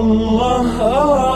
Allah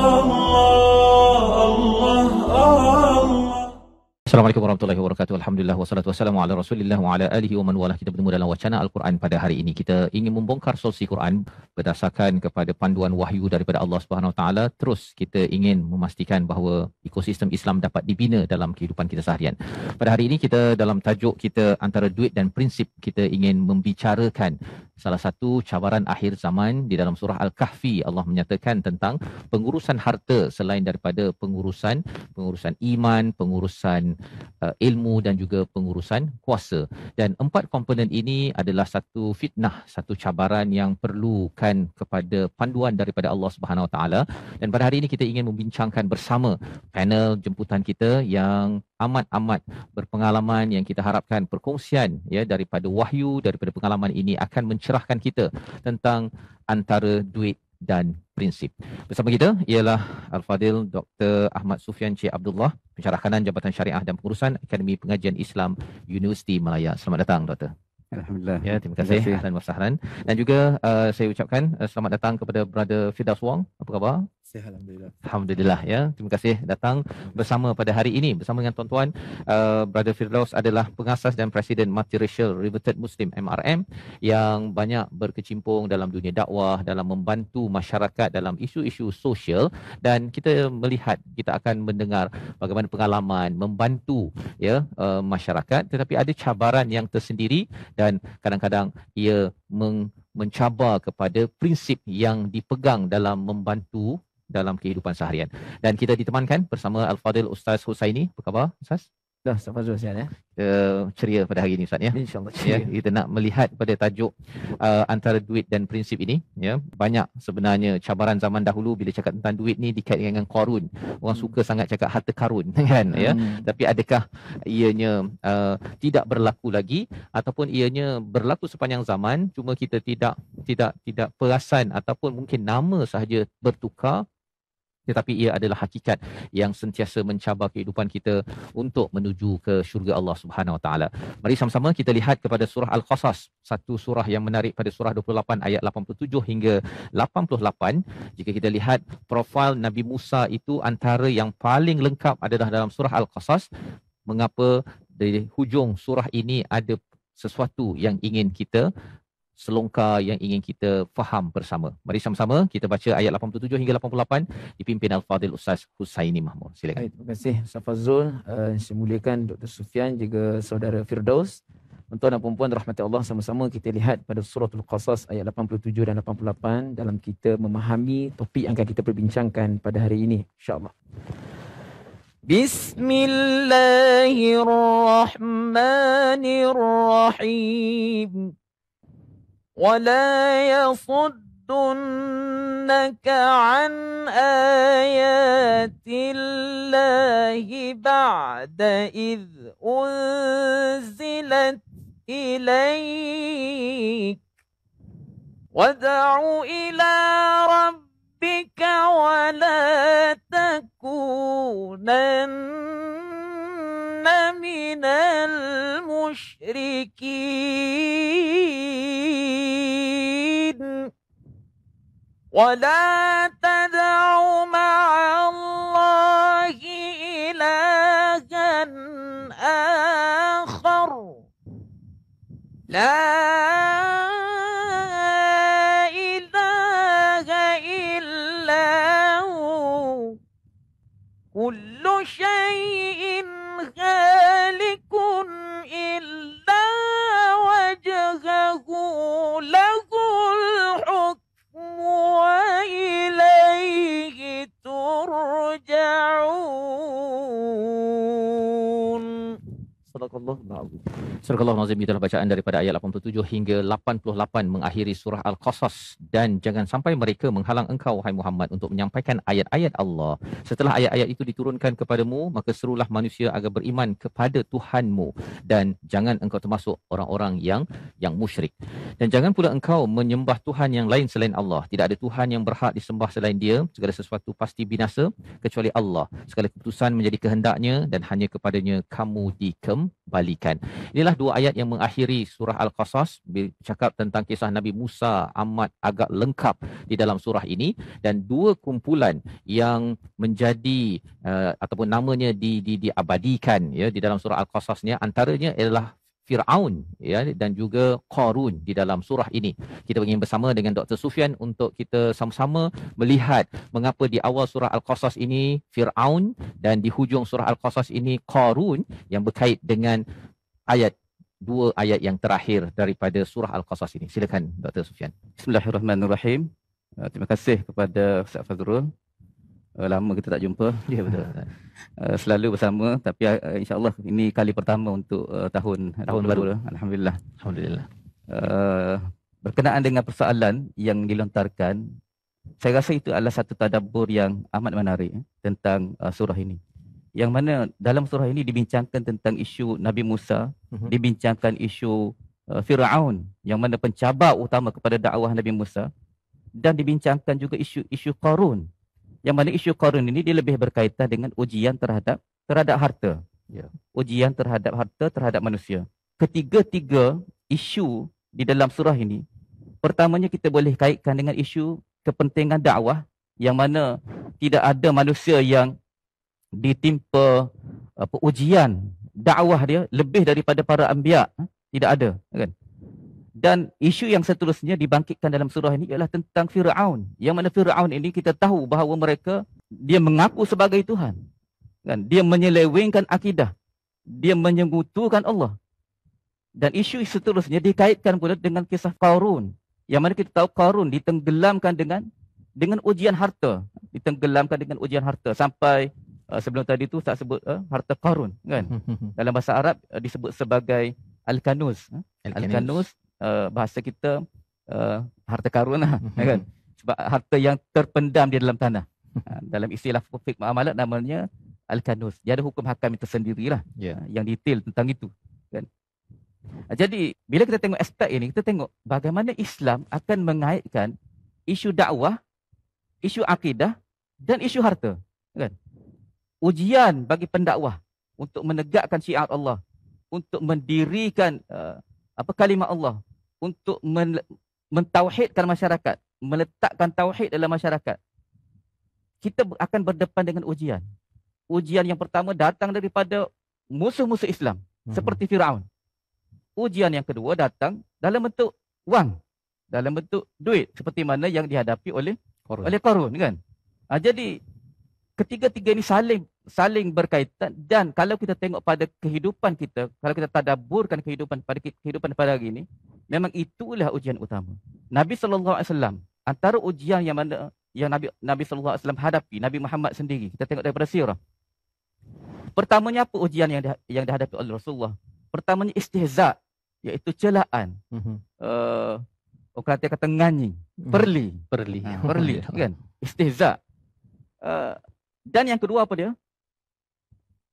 Assalamualaikum warahmatullahi wabarakatuh. Alhamdulillah wassalatu wassalamu ala Rasulillah wa ala alihi wa man wala. Kita bertemu dalam wacana Al-Quran pada hari ini. Kita ingin membongkar solsi Quran berdasarkan kepada panduan wahyu daripada Allah Subhanahu wa taala. Terus kita ingin memastikan bahawa ekosistem Islam dapat dibina dalam kehidupan kita seharian. Pada hari ini kita dalam tajuk kita antara duit dan prinsip kita ingin membicarakan salah satu cabaran akhir zaman di dalam surah Al-Kahfi Allah menyatakan tentang pengurusan harta selain daripada pengurusan pengurusan iman, pengurusan uh, ilmu dan juga pengurusan kuasa. Dan empat komponen ini adalah satu fitnah, satu cabaran yang perlukan kepada panduan daripada Allah Subhanahu Wa Taala. Dan pada hari ini kita ingin membincangkan bersama panel jemputan kita yang amat-amat berpengalaman yang kita harapkan perkongsian ya daripada wahyu daripada pengalaman ini akan mencerahkan kita tentang antara duit dan prinsip. Bersama kita ialah Al-Fadil Dr. Ahmad Sufian Cik Abdullah, pencerah kanan Jabatan Syariah dan Pengurusan Akademi Pengajian Islam Universiti Malaya. Selamat datang, Doktor. Alhamdulillah. Ya, terima kasih. Terima kasih. Dan, dan juga uh, saya ucapkan uh, selamat datang kepada Brother Fidas Wong. Apa khabar? Sihat Alhamdulillah. Alhamdulillah ya. Terima kasih datang bersama pada hari ini bersama dengan tuan-tuan. Uh, Brother Firdaus adalah pengasas dan presiden Multiracial Riveted Muslim MRM yang banyak berkecimpung dalam dunia dakwah, dalam membantu masyarakat dalam isu-isu sosial dan kita melihat, kita akan mendengar bagaimana pengalaman membantu ya uh, masyarakat tetapi ada cabaran yang tersendiri dan kadang-kadang ia meng mencabar kepada prinsip yang dipegang dalam membantu dalam kehidupan seharian. Dan kita ditemankan bersama Al-Fadil Ustaz Husaini. Apa khabar Ustaz? Dah, Ustaz Fazrul ya. Kita ceria pada hari ini Ustaz ya. InsyaAllah ya, ceria. Ya, kita nak melihat pada tajuk uh, antara duit dan prinsip ini. Ya, banyak sebenarnya cabaran zaman dahulu bila cakap tentang duit ni dikait dengan korun. Orang hmm. suka sangat cakap harta karun kan. Ya. Hmm. Tapi adakah ianya uh, tidak berlaku lagi ataupun ianya berlaku sepanjang zaman cuma kita tidak tidak tidak perasan ataupun mungkin nama sahaja bertukar tetapi ia adalah hakikat yang sentiasa mencabar kehidupan kita untuk menuju ke syurga Allah Subhanahu Wa Taala. Mari sama-sama kita lihat kepada surah Al-Qasas, satu surah yang menarik pada surah 28 ayat 87 hingga 88. Jika kita lihat profil Nabi Musa itu antara yang paling lengkap adalah dalam surah Al-Qasas. Mengapa di hujung surah ini ada sesuatu yang ingin kita selongkar yang ingin kita faham bersama. Mari sama-sama kita baca ayat 87 hingga 88 dipimpin al fadil Ustaz Husaini Mahmud. Silakan. Hai, terima kasih Ustaz Fazul, uh, eh, Dr. Sufian juga saudara Firdaus. Tuan dan perempuan. puan Allah sama-sama kita lihat pada surah Al-Qasas ayat 87 dan 88 dalam kita memahami topik yang akan kita perbincangkan pada hari ini insya Bismillahirrahmanirrahim. ولا يصدنك عن آيات الله بعد إذ أنزلت إليك وادع إلى ربك ولا تكونن من المشركين ولا تدع مع الله إلها آخر لا Surah Allah Nazim itulah bacaan daripada ayat 87 hingga 88 mengakhiri surah Al-Qasas dan jangan sampai mereka menghalang engkau hai Muhammad untuk menyampaikan ayat-ayat Allah. Setelah ayat-ayat itu diturunkan kepadamu, maka serulah manusia agar beriman kepada Tuhanmu dan jangan engkau termasuk orang-orang yang yang musyrik. Dan jangan pula engkau menyembah Tuhan yang lain selain Allah. Tidak ada Tuhan yang berhak disembah selain dia. Segala sesuatu pasti binasa kecuali Allah. Segala keputusan menjadi kehendaknya dan hanya kepadanya kamu dikembalikan. Inilah dua ayat yang mengakhiri surah Al-Qasas bercakap tentang kisah Nabi Musa amat agak lengkap di dalam surah ini dan dua kumpulan yang menjadi uh, ataupun namanya di di diabadikan ya di dalam surah Al-Qasas ni antaranya ialah Firaun ya dan juga Qarun di dalam surah ini. Kita ingin bersama dengan Dr. Sufian untuk kita sama-sama melihat mengapa di awal surah Al-Qasas ini Firaun dan di hujung surah Al-Qasas ini Qarun yang berkait dengan ayat dua ayat yang terakhir daripada surah Al-Qasas ini. Silakan Dr. Sufian. Bismillahirrahmanirrahim. Uh, terima kasih kepada Ustaz Fazrul. Uh, lama kita tak jumpa. Ya yeah, betul. Uh, selalu bersama tapi uh, insya-Allah ini kali pertama untuk uh, tahun tahun 2020. baru. Alhamdulillah. Alhamdulillah. Uh, berkenaan dengan persoalan yang dilontarkan saya rasa itu adalah satu tadabbur yang amat menarik tentang uh, surah ini yang mana dalam surah ini dibincangkan tentang isu Nabi Musa, uh-huh. dibincangkan isu uh, Firaun yang mana pencabar utama kepada dakwah Nabi Musa dan dibincangkan juga isu-isu Qarun. Yang mana isu Qarun ini dia lebih berkaitan dengan ujian terhadap terhadap harta. Yeah. Ujian terhadap harta terhadap manusia. Ketiga-tiga isu di dalam surah ini pertamanya kita boleh kaitkan dengan isu kepentingan dakwah yang mana tidak ada manusia yang ditimpa apa ujian dakwah dia lebih daripada para anbiya ha? tidak ada kan dan isu yang seterusnya dibangkitkan dalam surah ini ialah tentang Firaun yang mana Firaun ini kita tahu bahawa mereka dia mengaku sebagai tuhan kan dia menyelewengkan akidah dia menyengutukan Allah dan isu seterusnya dikaitkan pula dengan kisah Qarun yang mana kita tahu Qarun ditenggelamkan dengan dengan ujian harta ditenggelamkan dengan ujian harta sampai uh, sebelum tadi tu tak sebut uh, harta karun kan dalam bahasa Arab uh, disebut sebagai al-kanuz al-kanuz uh, bahasa kita uh, harta karun lah, ya kan sebab harta yang terpendam di dalam tanah ha, dalam istilah fikma amalat namanya al-kanuz dia ada hukum hakam itu sendirilah yeah. Ya. yang detail tentang itu kan ha, jadi bila kita tengok aspek ini kita tengok bagaimana Islam akan mengaitkan isu dakwah isu akidah dan isu harta kan ujian bagi pendakwah untuk menegakkan syiar Allah, untuk mendirikan uh, apa kalimah Allah, untuk men- mentauhidkan masyarakat, meletakkan tauhid dalam masyarakat. Kita akan berdepan dengan ujian. Ujian yang pertama datang daripada musuh-musuh Islam hmm. seperti Firaun. Ujian yang kedua datang dalam bentuk wang, dalam bentuk duit seperti mana yang dihadapi oleh Korun. oleh Korun kan. Ha, jadi ketiga-tiga ini saling saling berkaitan dan kalau kita tengok pada kehidupan kita, kalau kita tadaburkan kehidupan pada kehidupan pada hari ini, memang itulah ujian utama. Nabi saw antara ujian yang mana yang Nabi Nabi sallallahu hadapi, Nabi Muhammad sendiri. Kita tengok daripada sirah. Pertamanya apa ujian yang di, yang dihadapi oleh Rasulullah? Pertamanya istihza, iaitu celaan. Mhm. Uh, orang kata nganying, mhm. perli, perli, ha, perli, kan? Istihza. Uh, dan yang kedua apa dia?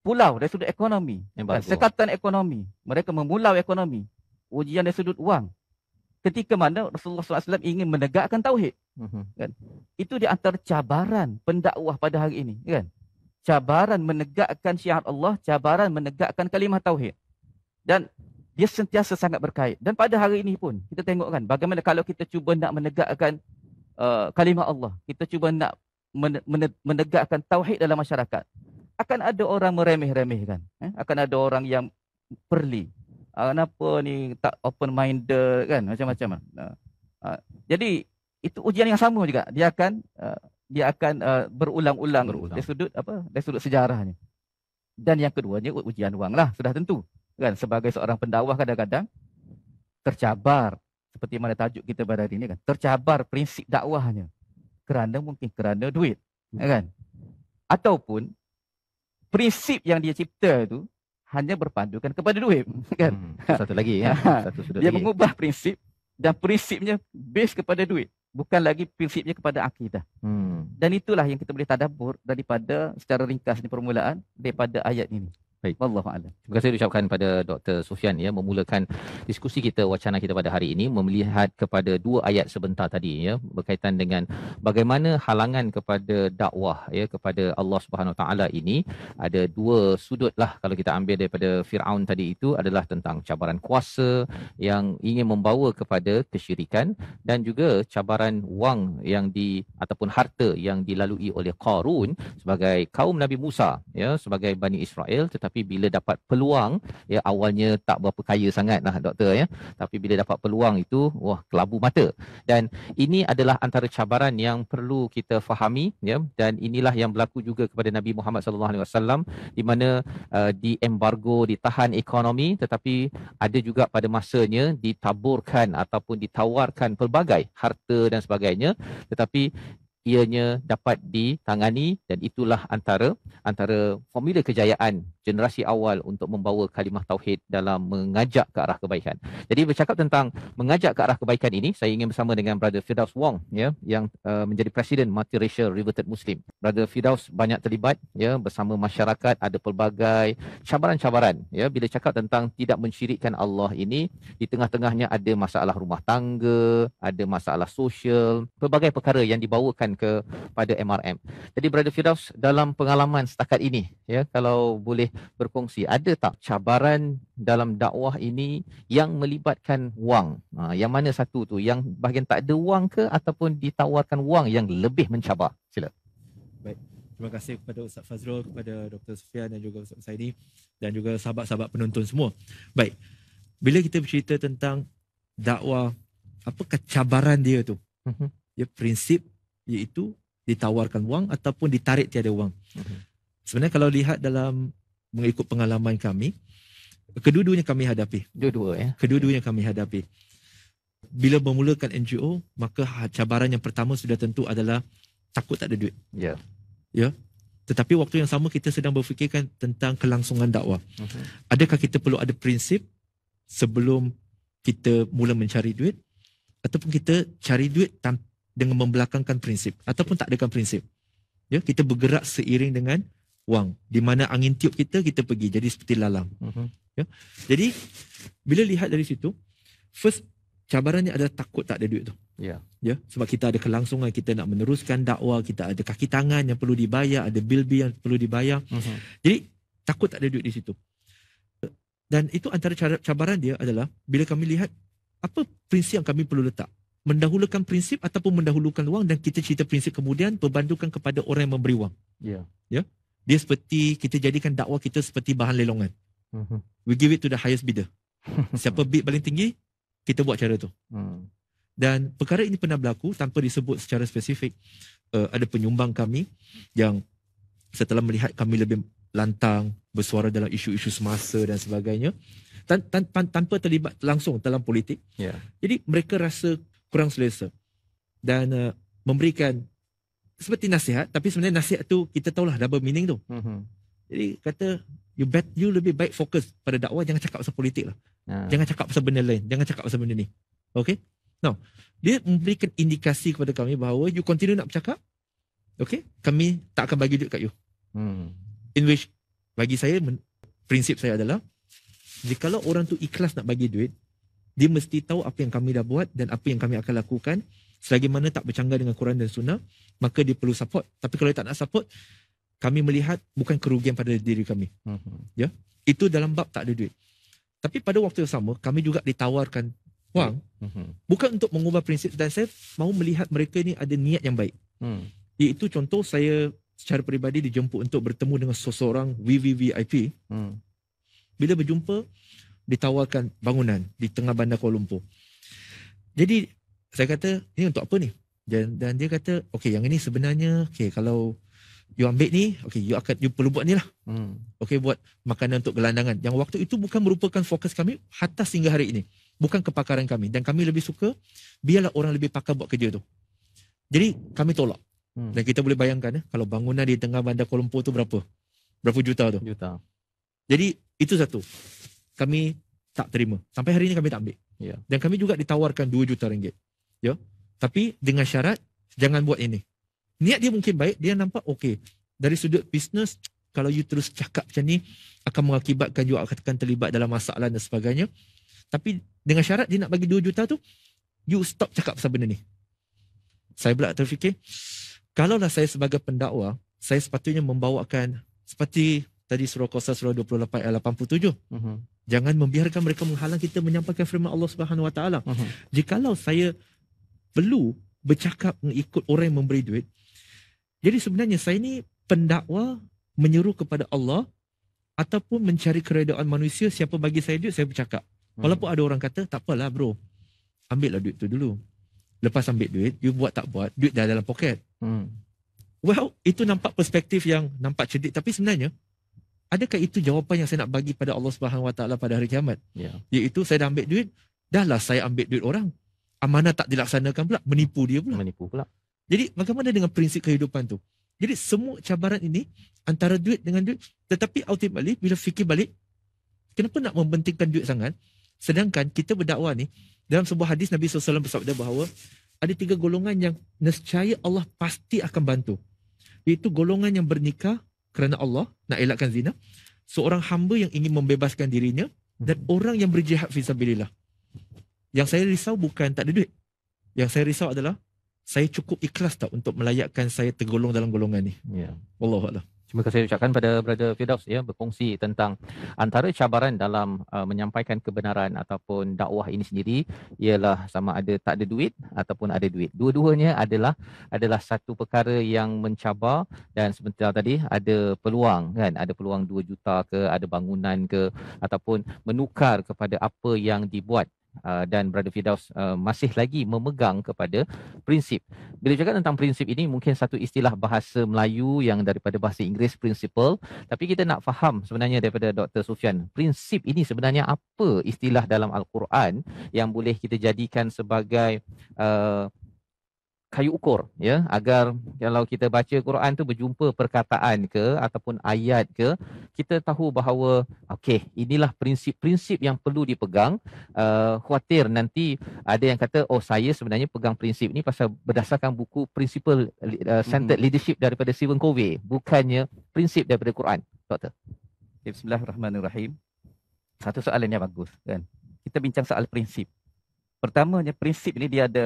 Pulau dari sudut ekonomi. Embargo. Kan, Sekatan ekonomi. Mereka memulau ekonomi. Ujian dari sudut wang. Ketika mana Rasulullah SAW ingin menegakkan tauhid. Mm-hmm. Kan? Itu di antara cabaran pendakwah pada hari ini. Kan? Cabaran menegakkan syiar Allah. Cabaran menegakkan kalimah tauhid. Dan dia sentiasa sangat berkait. Dan pada hari ini pun kita tengok kan bagaimana kalau kita cuba nak menegakkan uh, kalimah Allah. Kita cuba nak menegakkan tauhid dalam masyarakat akan ada orang meremeh-remehkan eh? akan ada orang yang perli ah, kenapa ni tak open minded kan macam-macam nah. Ah, ah. jadi itu ujian yang sama juga dia akan dia akan berulang-ulang berulang. dari sudut apa dari sudut sejarahnya dan yang keduanya ujian wang lah sudah tentu kan sebagai seorang pendakwah kadang-kadang tercabar seperti mana tajuk kita pada hari ini kan tercabar prinsip dakwahnya kerana mungkin kerana duit hmm. ya kan ataupun prinsip yang dia cipta itu hanya berpandukan kepada duit ya kan hmm, hmm, satu lagi ya satu sudut dia lagi. mengubah prinsip dan prinsipnya base kepada duit bukan lagi prinsipnya kepada akidah hmm. dan itulah yang kita boleh tadabbur daripada secara ringkas ni permulaan daripada ayat ini Baik. Wallahu a'lam. Terima kasih diucapkan pada Dr. Sufian ya memulakan diskusi kita wacana kita pada hari ini melihat kepada dua ayat sebentar tadi ya berkaitan dengan bagaimana halangan kepada dakwah ya kepada Allah Subhanahu Wa Taala ini ada dua sudut lah kalau kita ambil daripada Firaun tadi itu adalah tentang cabaran kuasa yang ingin membawa kepada kesyirikan dan juga cabaran wang yang di ataupun harta yang dilalui oleh Qarun sebagai kaum Nabi Musa ya sebagai Bani Israel tetapi tapi bila dapat peluang ya awalnya tak berapa kaya sangat lah doktor ya tapi bila dapat peluang itu wah kelabu mata dan ini adalah antara cabaran yang perlu kita fahami ya dan inilah yang berlaku juga kepada Nabi Muhammad sallallahu alaihi wasallam di mana uh, di embargo ditahan ekonomi tetapi ada juga pada masanya ditaburkan ataupun ditawarkan pelbagai harta dan sebagainya tetapi ianya dapat ditangani dan itulah antara antara formula kejayaan generasi awal untuk membawa kalimah tauhid dalam mengajak ke arah kebaikan. Jadi bercakap tentang mengajak ke arah kebaikan ini, saya ingin bersama dengan Brother Firdaus Wong ya yang uh, menjadi presiden Multiracial Reverted Muslim. Brother Firdaus banyak terlibat ya bersama masyarakat ada pelbagai cabaran-cabaran ya bila cakap tentang tidak mensyirikkan Allah ini di tengah-tengahnya ada masalah rumah tangga, ada masalah sosial, pelbagai perkara yang dibawakan kepada MRM. Jadi Brother Firdaus dalam pengalaman setakat ini ya kalau boleh berkongsi ada tak cabaran dalam dakwah ini yang melibatkan wang ha, yang mana satu tu yang bahagian tak ada wang ke ataupun ditawarkan wang yang lebih mencabar sila baik terima kasih kepada Ustaz Fazrul kepada Dr Sufian dan juga Ustaz Saidi dan juga sahabat-sahabat penonton semua baik bila kita bercerita tentang dakwah apa kecabaran dia tu ya prinsip iaitu ditawarkan wang ataupun ditarik tiada wang. Uh-huh. Sebenarnya kalau lihat dalam mengikut pengalaman kami kedua-duanya kami hadapi kedua-dua ya kedua-duanya kami hadapi bila memulakan NGO maka ha- cabaran yang pertama sudah tentu adalah takut tak ada duit ya yeah. ya yeah? tetapi waktu yang sama kita sedang berfikirkan tentang kelangsungan dakwah okay. Mhm. adakah kita perlu ada prinsip sebelum kita mula mencari duit ataupun kita cari duit dengan membelakangkan prinsip ataupun tak adakan prinsip ya kita bergerak seiring dengan wang di mana angin tiup kita kita pergi jadi seperti lalang uh-huh. ya jadi bila lihat dari situ first cabarannya adalah takut tak ada duit tu ya yeah. ya sebab kita ada kelangsungan kita nak meneruskan dakwah kita ada kaki tangan yang perlu dibayar ada bil-bil yang perlu dibayar uh-huh. jadi takut tak ada duit di situ dan itu antara cabaran dia adalah bila kami lihat apa prinsip yang kami perlu letak mendahulukan prinsip ataupun mendahulukan wang dan kita cerita prinsip kemudian berbandukan kepada orang yang memberi wang ya yeah. ya yeah? dia seperti kita jadikan dakwah kita seperti bahan lelongan. Mm-hmm. We give it to the highest bidder. Siapa bid paling tinggi, kita buat cara tu. Mm. Dan perkara ini pernah berlaku tanpa disebut secara spesifik. Uh, ada penyumbang kami yang setelah melihat kami lebih lantang bersuara dalam isu-isu semasa dan sebagainya tan- tan- tan- tanpa terlibat langsung dalam politik. Yeah. Jadi mereka rasa kurang selesa dan uh, memberikan seperti nasihat tapi sebenarnya nasihat tu kita tahulah double meaning tu. Mm-hmm. Jadi kata you bet you lebih baik fokus pada dakwah jangan cakap pasal politik lah. Yeah. Jangan cakap pasal benda lain, jangan cakap pasal benda ni. Okay? Now, dia memberikan indikasi kepada kami bahawa you continue nak bercakap, okay? Kami tak akan bagi duit kat you. Hmm. In which, bagi saya, prinsip saya adalah, jikalau orang tu ikhlas nak bagi duit, dia mesti tahu apa yang kami dah buat dan apa yang kami akan lakukan selagi mana tak bercanggah dengan Quran dan Sunnah, maka dia perlu support. Tapi kalau dia tak nak support, kami melihat bukan kerugian pada diri kami. Uh-huh. Ya, itu dalam bab tak ada duit. Tapi pada waktu yang sama, kami juga ditawarkan wang, uh-huh. bukan untuk mengubah prinsip dan saya mahu melihat mereka ini ada niat yang baik. Uh-huh. Iaitu contoh saya secara peribadi dijemput untuk bertemu dengan seseorang VVVIP. Uh-huh. Hmm. Bila berjumpa, ditawarkan bangunan di tengah bandar Kuala Lumpur. Jadi saya kata, ni eh, untuk apa ni? Dan, dan dia kata, okay, yang ini sebenarnya, okay, kalau you ambil ni, okay, you akan, you perlu buat ni lah. Hmm. Okay, buat makanan untuk gelandangan. Yang waktu itu bukan merupakan fokus kami hatta sehingga hari ini. Bukan kepakaran kami. Dan kami lebih suka, biarlah orang lebih pakar buat kerja tu. Jadi, kami tolak. Hmm. Dan kita boleh bayangkan, eh, kalau bangunan di tengah bandar Kuala Lumpur tu berapa? Berapa juta tu? Juta. Jadi, itu satu. Kami tak terima. Sampai hari ini kami tak ambil. Yeah. Dan kami juga ditawarkan 2 juta ringgit ya tapi dengan syarat jangan buat ini niat dia mungkin baik dia nampak okey dari sudut bisnes kalau you terus cakap macam ni akan mengakibatkan you akan terlibat dalam masalah dan sebagainya tapi dengan syarat dia nak bagi 2 juta tu you stop cakap pasal benda ni saya pula terfikir kalaulah saya sebagai pendakwa saya sepatutnya membawakan seperti tadi surah kuasa surah 28 ayat 87 uh-huh. Mhm. jangan membiarkan mereka menghalang kita menyampaikan firman Allah Subhanahu Wa Taala mhm. jikalau saya perlu bercakap mengikut orang yang memberi duit. Jadi sebenarnya saya ni pendakwa menyeru kepada Allah ataupun mencari keredaan manusia siapa bagi saya duit saya bercakap. Hmm. Walaupun hmm. ada orang kata tak apalah bro. Ambil lah duit tu dulu. Lepas ambil duit, you buat tak buat, duit dah dalam poket. Hmm. Well, itu nampak perspektif yang nampak cerdik tapi sebenarnya adakah itu jawapan yang saya nak bagi pada Allah Subhanahu Wa Taala pada hari kiamat? Yeah. Iaitu saya dah ambil duit, dahlah saya ambil duit orang amanah tak dilaksanakan pula menipu dia pula menipu pula jadi bagaimana dengan prinsip kehidupan tu jadi semua cabaran ini antara duit dengan duit tetapi ultimately bila fikir balik kenapa nak mementingkan duit sangat sedangkan kita berdakwah ni dalam sebuah hadis Nabi SAW bersabda bahawa ada tiga golongan yang nescaya Allah pasti akan bantu iaitu golongan yang bernikah kerana Allah nak elakkan zina seorang hamba yang ingin membebaskan dirinya dan hmm. orang yang berjihad fisabilillah. Yang saya risau bukan tak ada duit. Yang saya risau adalah saya cukup ikhlas tak untuk melayakkan saya tergolong dalam golongan ni. Ya. Wallahualam. Cuma saya ucapkan pada Brother Firdaus ya berkongsi tentang antara cabaran dalam uh, menyampaikan kebenaran ataupun dakwah ini sendiri ialah sama ada tak ada duit ataupun ada duit. Dua-duanya adalah adalah satu perkara yang mencabar dan sebentar tadi ada peluang kan ada peluang 2 juta ke ada bangunan ke ataupun menukar kepada apa yang dibuat Uh, dan Brother Fidaus uh, masih lagi memegang kepada prinsip. Bila cakap tentang prinsip ini mungkin satu istilah bahasa Melayu yang daripada bahasa Inggeris principle tapi kita nak faham sebenarnya daripada Dr. Sufian prinsip ini sebenarnya apa istilah dalam Al-Quran yang boleh kita jadikan sebagai uh, kayu ukur ya agar kalau kita baca Quran tu berjumpa perkataan ke ataupun ayat ke kita tahu bahawa okey inilah prinsip-prinsip yang perlu dipegang uh, eh, khuatir nanti ada yang kata oh saya sebenarnya pegang prinsip ni pasal berdasarkan buku principle uh, centered hmm. leadership daripada Stephen Covey bukannya prinsip daripada Quran doktor bismillahirrahmanirrahim satu soalan yang bagus kan kita bincang soal prinsip pertamanya prinsip ini dia ada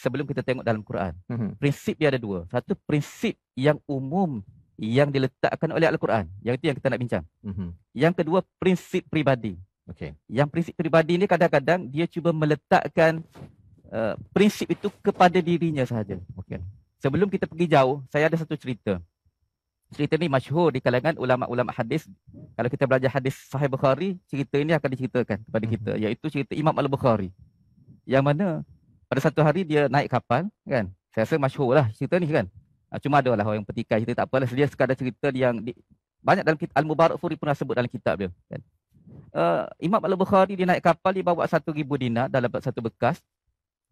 sebelum kita tengok dalam Quran. Mm-hmm. Prinsip dia ada dua. Satu prinsip yang umum yang diletakkan oleh Al-Quran. Yang itu yang kita nak bincang. Mm-hmm. Yang kedua prinsip peribadi. Okay. Yang prinsip peribadi ni kadang-kadang dia cuba meletakkan uh, prinsip itu kepada dirinya sahaja. Okay. Sebelum kita pergi jauh, saya ada satu cerita. Cerita ni masyhur di kalangan ulama-ulama hadis. Kalau kita belajar hadis Sahih Bukhari, cerita ini akan diceritakan kepada mhm. kita. Mm-hmm. Iaitu cerita Imam Al-Bukhari. Yang mana pada satu hari dia naik kapal kan saya rasa masyhur lah cerita ni kan ah, cuma ada lah orang petikai cerita tak apalah dia sekadar cerita yang di, banyak dalam kitab Al-Mubarak Furi pernah sebut dalam kitab dia kan uh, Imam Al-Bukhari dia naik kapal dia bawa satu ribu dinar dalam satu bekas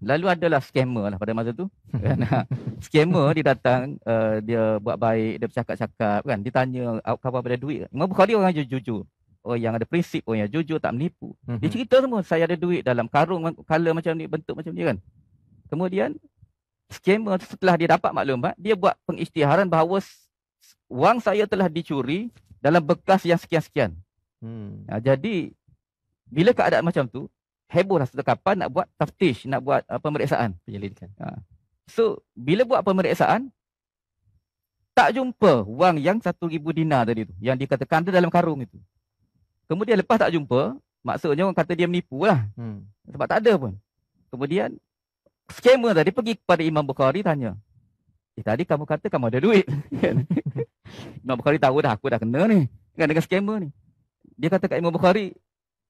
lalu adalah skamer lah pada masa tu kan ah, skamer dia datang uh, dia buat baik dia bercakap-cakap kan dia tanya kawan pada duit Imam Bukhari orang jujur orang oh, yang ada prinsip, orang oh, yang jujur, tak menipu. Mm-hmm. Dia mhm. cerita semua, saya ada duit dalam karung, color macam ni, bentuk macam ni kan. Kemudian, skamer setelah dia dapat maklumat, dia buat pengisytiharan bahawa wang saya telah dicuri dalam bekas yang sekian-sekian. Hmm. Nah, jadi, bila keadaan macam tu, hebohlah sudah kapan nak buat taftish, nak buat uh, pemeriksaan. Ha. So, bila buat pemeriksaan, tak jumpa wang yang satu ribu dinar tadi tu, yang dikatakan tu dalam karung itu. Kemudian lepas tak jumpa, maksudnya orang kata dia menipu lah. Hmm. Sebab tak ada pun. Kemudian, scammer tadi pergi kepada Imam Bukhari tanya. Eh tadi kamu kata kamu ada duit. Imam Bukhari tahu dah aku dah kena ni. Dengan, dengan scammer ni. Dia kata kat Imam Bukhari,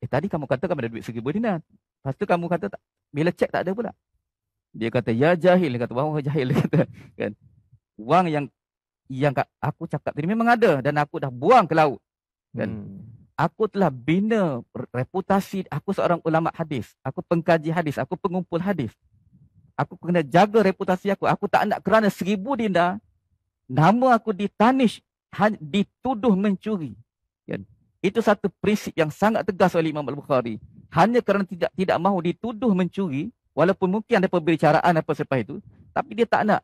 eh tadi kamu kata kamu ada duit seribu dinar. Lepas tu kamu kata tak, bila cek tak ada pula. Dia kata, ya jahil. Dia kata, wah jahil. kata, kan. Uang yang yang aku cakap tadi memang ada dan aku dah buang ke laut. Kan. Hmm aku telah bina reputasi aku seorang ulama hadis. Aku pengkaji hadis, aku pengumpul hadis. Aku kena jaga reputasi aku. Aku tak nak kerana seribu dina, nama aku ditanish, dituduh mencuri. Ya, itu satu prinsip yang sangat tegas oleh Imam Al-Bukhari. Hanya kerana tidak tidak mahu dituduh mencuri, walaupun mungkin ada pembicaraan apa sebab itu, tapi dia tak nak.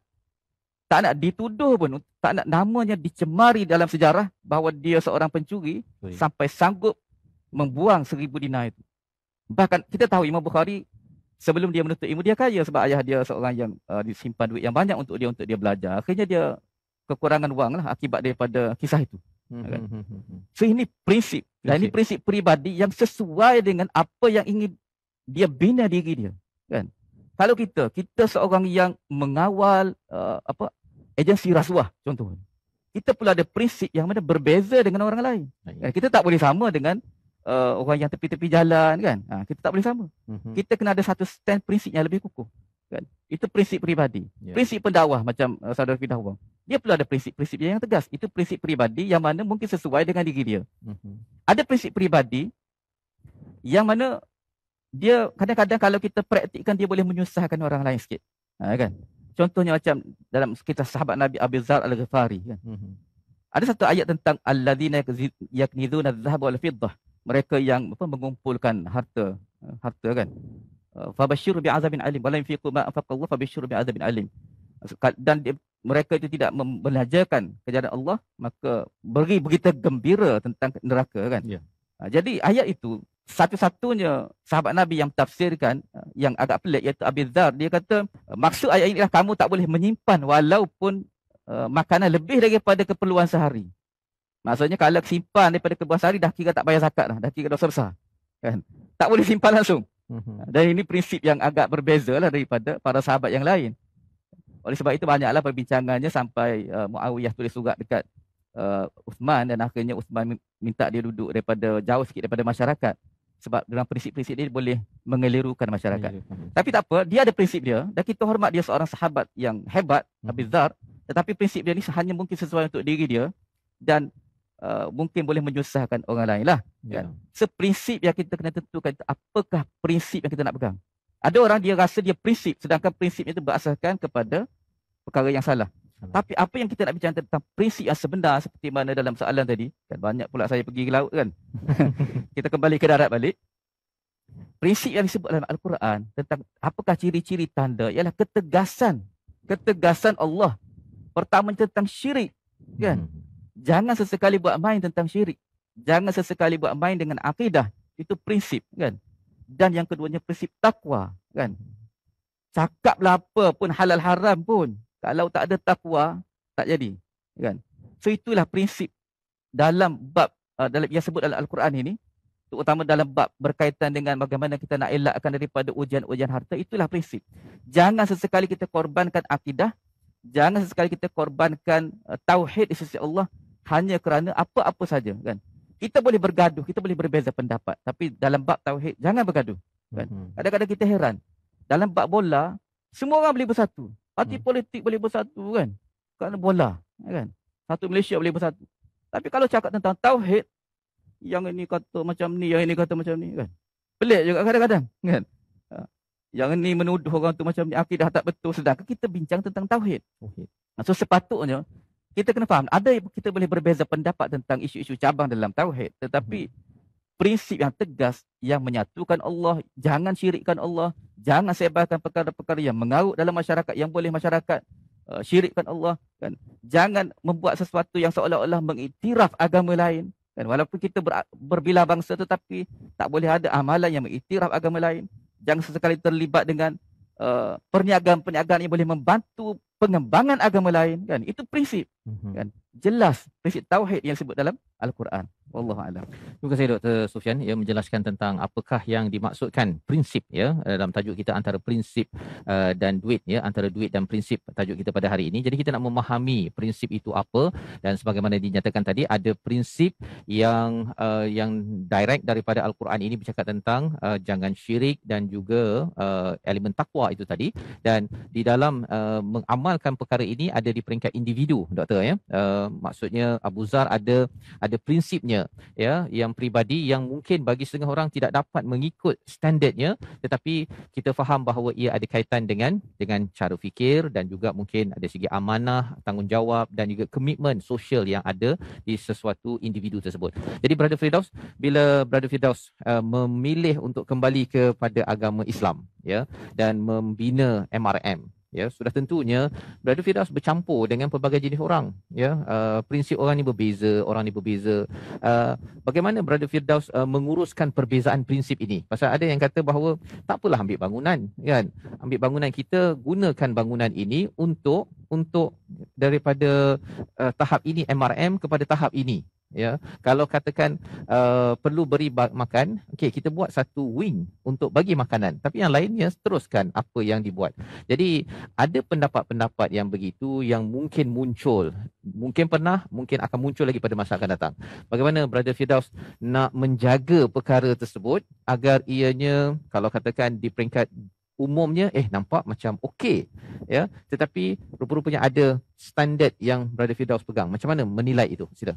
Tak nak dituduh pun tak nak namanya dicemari dalam sejarah bahawa dia seorang pencuri Ui. sampai sanggup membuang seribu dinar itu. Bahkan kita tahu Imam Bukhari sebelum dia menuntut ilmu dia kaya sebab ayah dia seorang yang uh, disimpan duit yang banyak untuk dia untuk dia belajar. Akhirnya dia kekurangan wang lah akibat daripada kisah itu. Hmm, kan? Hmm, hmm, so ini prinsip, prinsip. ini prinsip peribadi yang sesuai dengan apa yang ingin dia bina diri dia. Kan? Kalau kita, kita seorang yang mengawal uh, apa agensi rasuah contohnya. Kita pula ada prinsip yang mana berbeza dengan orang lain. Baik. Eh, kita tak boleh sama dengan uh, orang yang tepi-tepi jalan kan. Ha, kita tak boleh sama. Uh-huh. Kita kena ada satu stand prinsip yang lebih kukuh. Kan? Itu prinsip peribadi. Yeah. Prinsip pendakwah macam uh, saudara Fidah Wong. Dia pula ada prinsip-prinsip yang tegas. Itu prinsip peribadi yang mana mungkin sesuai dengan diri dia. Uh-huh. Ada prinsip peribadi yang mana dia kadang-kadang kalau kita praktikkan dia boleh menyusahkan orang lain sikit. Ha, kan? Contohnya macam dalam kita sahabat Nabi Abi Zar Al Ghifari kan. Mm-hmm. Ada satu ayat tentang alladzina yaknizuna adh-dhahab wal fiddah. Mereka yang apa, mengumpulkan harta eh, harta kan. Eh, fa basyiru bi azabin alim wala yunfiqu ma anfaqa Allah fa basyiru bi azabin alim. Dan di, mereka itu tidak membelajarkan kejaran Allah maka beri begitu gembira tentang neraka kan. Yeah. Ha, jadi ayat itu satu-satunya sahabat Nabi yang tafsirkan eh, yang agak pelik iaitu Abi Dhar. Dia kata eh, maksud ayat ini ialah kamu tak boleh menyimpan walaupun uh, makanan lebih daripada keperluan sehari. Maksudnya kalau simpan daripada keperluan sehari dah kira tak bayar zakat lah, Dah kira dosa besar. Kan? Tak boleh simpan langsung. Mhm. Dan ini prinsip yang agak berbeza lah daripada para sahabat yang lain. Oleh sebab itu banyaklah perbincangannya sampai uh, Muawiyah tulis surat dekat Uh, Uthman dan akhirnya Uthman minta dia duduk daripada jauh sikit daripada masyarakat sebab dengan prinsip-prinsip dia boleh mengelirukan masyarakat. Mengelirukan. Tapi tak apa, dia ada prinsip dia dan kita hormat dia seorang sahabat yang hebat hmm. tapi zar tetapi prinsip dia ni hanya mungkin sesuai untuk diri dia dan uh, mungkin boleh menyusahkan orang lain lah. Ya. Kan? Seprinsip yang kita kena tentukan apakah prinsip yang kita nak pegang. Ada orang dia rasa dia prinsip sedangkan prinsip itu berasaskan kepada perkara yang salah. Tapi apa yang kita nak bicara tentang prinsip yang sebenar seperti mana dalam soalan tadi, kan banyak pula saya pergi ke laut kan. kita kembali ke darat balik. Prinsip yang disebut dalam Al-Quran tentang apakah ciri-ciri tanda ialah ketegasan. Ketegasan Allah. Pertama tentang syirik. Kan? Hmm. Jangan sesekali buat main tentang syirik. Jangan sesekali buat main dengan akidah. Itu prinsip. Kan? Dan yang keduanya prinsip takwa. Kan? Cakaplah apa pun halal haram pun. Kalau tak ada takwa, tak jadi. Kan? So itulah prinsip dalam bab uh, dalam yang sebut dalam Al-Quran ini. Terutama dalam bab berkaitan dengan bagaimana kita nak elakkan daripada ujian-ujian harta. Itulah prinsip. Jangan sesekali kita korbankan akidah. Jangan sesekali kita korbankan uh, tauhid di Allah. Hanya kerana apa-apa saja. Kan? Kita boleh bergaduh. Kita boleh berbeza pendapat. Tapi dalam bab tauhid, jangan bergaduh. Kan? Mm-hmm. Kadang-kadang kita heran. Dalam bab bola, semua orang boleh bersatu parti hmm. politik boleh bersatu kan kerana bola ya kan satu Malaysia boleh bersatu tapi kalau cakap tentang tauhid yang ini kata macam ni yang ini kata macam ni kan pelik juga kadang-kadang kan ha. yang ini menuduh orang tu macam ni akidah tak betul sedangkan kita bincang tentang tauhid okay. Ha, so sepatutnya kita kena faham ada kita boleh berbeza pendapat tentang isu-isu cabang dalam tauhid tetapi hmm prinsip yang tegas yang menyatukan Allah, jangan syirikkan Allah, jangan sebarkan perkara-perkara yang mengarut dalam masyarakat yang boleh masyarakat uh, syirikkan Allah kan. Jangan membuat sesuatu yang seolah-olah mengiktiraf agama lain Dan Walaupun kita ber, berbilah bangsa tetapi tak boleh ada amalan yang mengiktiraf agama lain. Jangan sesekali terlibat dengan uh, perniagaan-perniagaan yang boleh membantu pengembangan agama lain kan. Itu prinsip mhm. kan. Jelas prinsip tauhid yang disebut dalam Al-Quran. Allah alam. Terima kasih Dr. Sufian yang menjelaskan tentang apakah yang dimaksudkan prinsip ya eh, dalam tajuk kita antara prinsip uh, dan duit ya antara duit dan prinsip tajuk kita pada hari ini. Jadi kita nak memahami prinsip itu apa dan sebagaimana dinyatakan tadi ada prinsip yang uh, yang direct daripada al-Quran ini bercakap tentang uh, jangan syirik dan juga uh, elemen takwa itu tadi dan di dalam uh, mengamalkan perkara ini ada di peringkat individu doktor ya. Uh, maksudnya Abu Zar ada ada prinsipnya ya yang pribadi yang mungkin bagi setengah orang tidak dapat mengikut standardnya tetapi kita faham bahawa ia ada kaitan dengan dengan cara fikir dan juga mungkin ada segi amanah tanggungjawab dan juga komitmen sosial yang ada di sesuatu individu tersebut jadi brother firdaus bila brother firdaus uh, memilih untuk kembali kepada agama Islam ya dan membina MRM ya sudah tentunya brother Firas bercampur dengan pelbagai jenis orang ya uh, prinsip orang ni berbeza orang ni berbeza uh, bagaimana brother Firdaus uh, menguruskan perbezaan prinsip ini pasal ada yang kata bahawa tak apalah ambil bangunan kan ambil bangunan kita gunakan bangunan ini untuk untuk daripada uh, tahap ini MRM kepada tahap ini ya kalau katakan uh, perlu beri makan okay kita buat satu wing untuk bagi makanan tapi yang lainnya teruskan apa yang dibuat jadi ada pendapat-pendapat yang begitu yang mungkin muncul mungkin pernah mungkin akan muncul lagi pada masa akan datang bagaimana brother firdaus nak menjaga perkara tersebut agar ianya kalau katakan di peringkat umumnya eh nampak macam okey ya tetapi rupa-rupanya ada standard yang brother firdaus pegang macam mana menilai itu sila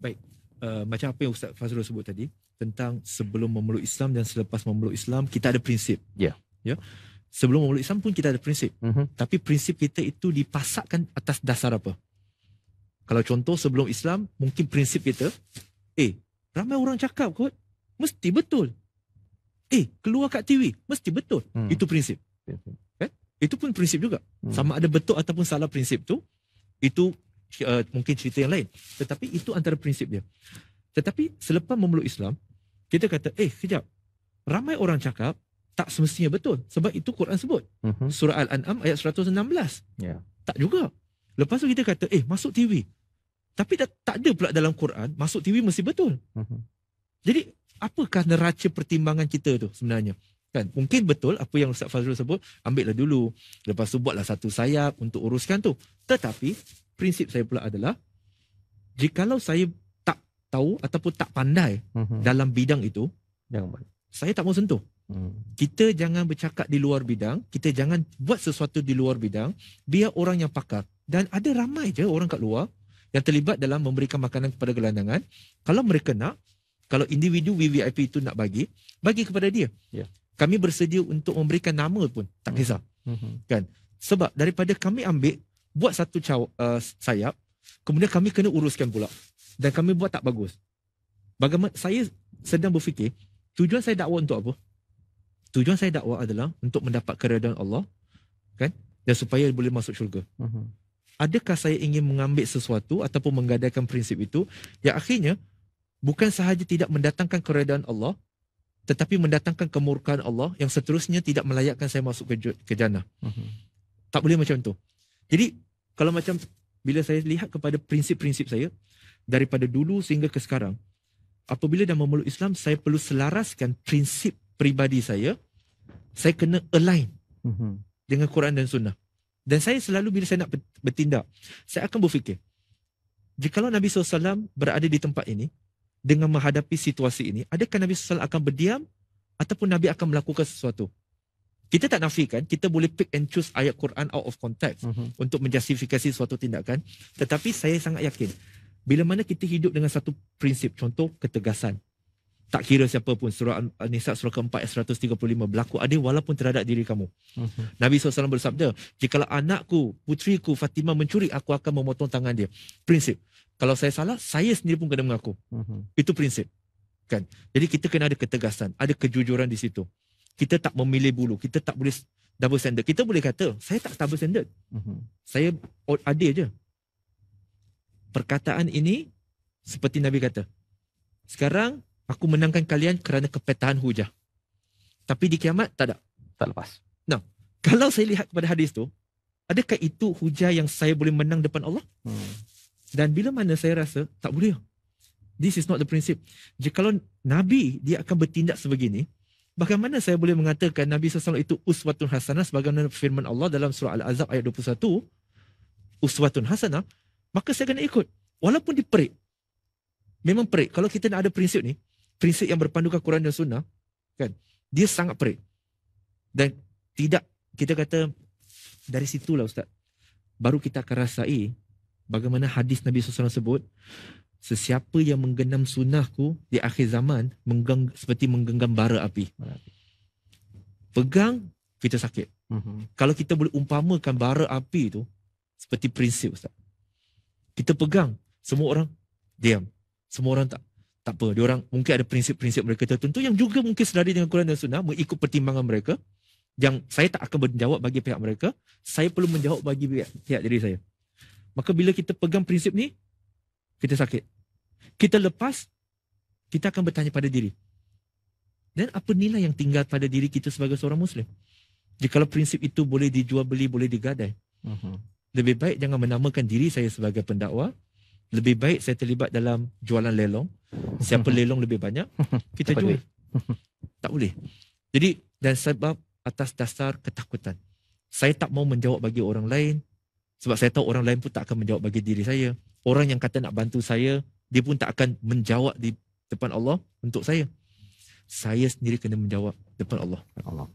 Baik. Uh, macam apa yang Ustaz Fazrul sebut tadi tentang sebelum memeluk Islam dan selepas memeluk Islam kita ada prinsip. Ya. Yeah. Ya. Yeah? Sebelum memeluk Islam pun kita ada prinsip. Mm-hmm. Tapi prinsip kita itu dipasakkan atas dasar apa? Kalau contoh sebelum Islam mungkin prinsip kita eh ramai orang cakap kot mesti betul. Eh keluar kat TV mesti betul. Mm. Itu prinsip. Yeah. Eh? Itu pun prinsip juga. Mm. Sama ada betul ataupun salah prinsip tu itu Eh, mungkin cerita yang lain tetapi itu antara prinsip dia tetapi selepas memeluk Islam kita kata eh kejap ramai orang cakap tak semestinya betul sebab itu Quran sebut mhm. surah al-an'am ayat 116 yeah. tak juga lepas tu kita kata eh masuk TV tapi tak, tak ada pula dalam Quran masuk TV mesti betul uh-huh. jadi apakah neraca pertimbangan kita tu sebenarnya kan mungkin betul apa yang Ustaz Fazrul sebut ambillah dulu lepas tu buatlah satu sayap untuk uruskan tu tetapi prinsip saya pula adalah jikalau saya tak tahu ataupun tak pandai mm-hmm. dalam bidang itu jangan saya tak mau sentuh mm. kita jangan bercakap di luar bidang kita jangan buat sesuatu di luar bidang biar orang yang pakar dan ada ramai je orang kat luar yang terlibat dalam memberikan makanan kepada gelandangan kalau mereka nak kalau individu VVIP itu nak bagi bagi kepada dia yeah. kami bersedia untuk memberikan nama pun tak hmm. kisah mm-hmm. kan sebab daripada kami ambil buat satu caw, uh, sayap kemudian kami kena uruskan pula dan kami buat tak bagus bagaimana saya sedang berfikir tujuan saya dakwah untuk apa tujuan saya dakwah adalah untuk mendapat keredaan Allah kan dan supaya boleh masuk syurga uh-huh. adakah saya ingin mengambil sesuatu ataupun menggadaikan prinsip itu yang akhirnya bukan sahaja tidak mendatangkan keredaan Allah tetapi mendatangkan kemurkaan Allah yang seterusnya tidak melayakkan saya masuk ke, ke jannah uh-huh. tak boleh macam tu jadi kalau macam bila saya lihat kepada prinsip-prinsip saya daripada dulu sehingga ke sekarang apabila dah memeluk Islam saya perlu selaraskan prinsip pribadi saya saya kena align mhm. dengan Quran dan Sunnah. Dan saya selalu bila saya nak bertindak saya akan berfikir jika kalau Nabi SAW berada di tempat ini dengan menghadapi situasi ini adakah Nabi SAW akan berdiam ataupun Nabi akan melakukan sesuatu? kita tak nafikan kita boleh pick and choose ayat Quran out of context uh-huh. untuk menjustifikasi suatu tindakan tetapi saya sangat yakin bila mana kita hidup dengan satu prinsip contoh ketegasan tak kira siapa pun surah An-Nisa surah keempat ayat 135 berlaku adil walaupun terhadap diri kamu. Uh-huh. Nabi SAW bersabda, jika anakku, putriku Fatimah mencuri, aku akan memotong tangan dia. Prinsip. Kalau saya salah, saya sendiri pun kena mengaku. Uh-huh. Itu prinsip. Kan? Jadi kita kena ada ketegasan, ada kejujuran di situ kita tak memilih bulu. Kita tak boleh double standard. Kita boleh kata, saya tak double standard. Mm-hmm. Saya adil je. Perkataan ini, seperti Nabi kata, sekarang aku menangkan kalian kerana kepetahan hujah. Tapi di kiamat, tak ada. Tak lepas. Nah, kalau saya lihat kepada hadis tu, adakah itu hujah yang saya boleh menang depan Allah? Hmm. Dan bila mana saya rasa, tak boleh. This is not the principle. Jika kalau Nabi, dia akan bertindak sebegini, Bagaimana saya boleh mengatakan Nabi SAW itu uswatun hasanah sebagaimana firman Allah dalam surah Al-Azab ayat 21. Uswatun hasanah. Maka saya kena ikut. Walaupun diperik. Memang perik. Kalau kita nak ada prinsip ni. Prinsip yang berpandukan Quran dan Sunnah. kan Dia sangat perik. Dan tidak kita kata dari situlah Ustaz. Baru kita akan rasai bagaimana hadis Nabi SAW sebut sesiapa yang menggenam sunnahku di akhir zaman menggeng, seperti menggenggam bara api. Pegang, kita sakit. Mm-hmm. Kalau kita boleh umpamakan bara api itu seperti prinsip Ustaz. Kita pegang, semua orang diam. Semua orang tak tak apa. Dia orang mungkin ada prinsip-prinsip mereka tertentu yang juga mungkin sedari dengan Quran dan Sunnah mengikut pertimbangan mereka yang saya tak akan menjawab bagi pihak mereka. Saya perlu menjawab bagi pihak, pihak diri saya. Maka bila kita pegang prinsip ni, kita sakit. Kita lepas, kita akan bertanya pada diri. Dan apa nilai yang tinggal pada diri kita sebagai seorang Muslim? Jika prinsip itu boleh dijual beli, boleh digadai. Uh-huh. Lebih baik jangan menamakan diri saya sebagai pendakwa. Lebih baik saya terlibat dalam jualan lelong. Siapa lelong lebih banyak, kita jual. tak boleh. Jadi, dan sebab atas dasar ketakutan. Saya tak mau menjawab bagi orang lain sebab saya tahu orang lain pun tak akan menjawab bagi diri saya. Orang yang kata nak bantu saya, dia pun tak akan menjawab di depan Allah untuk saya. Saya sendiri kena menjawab depan Allah. Allah.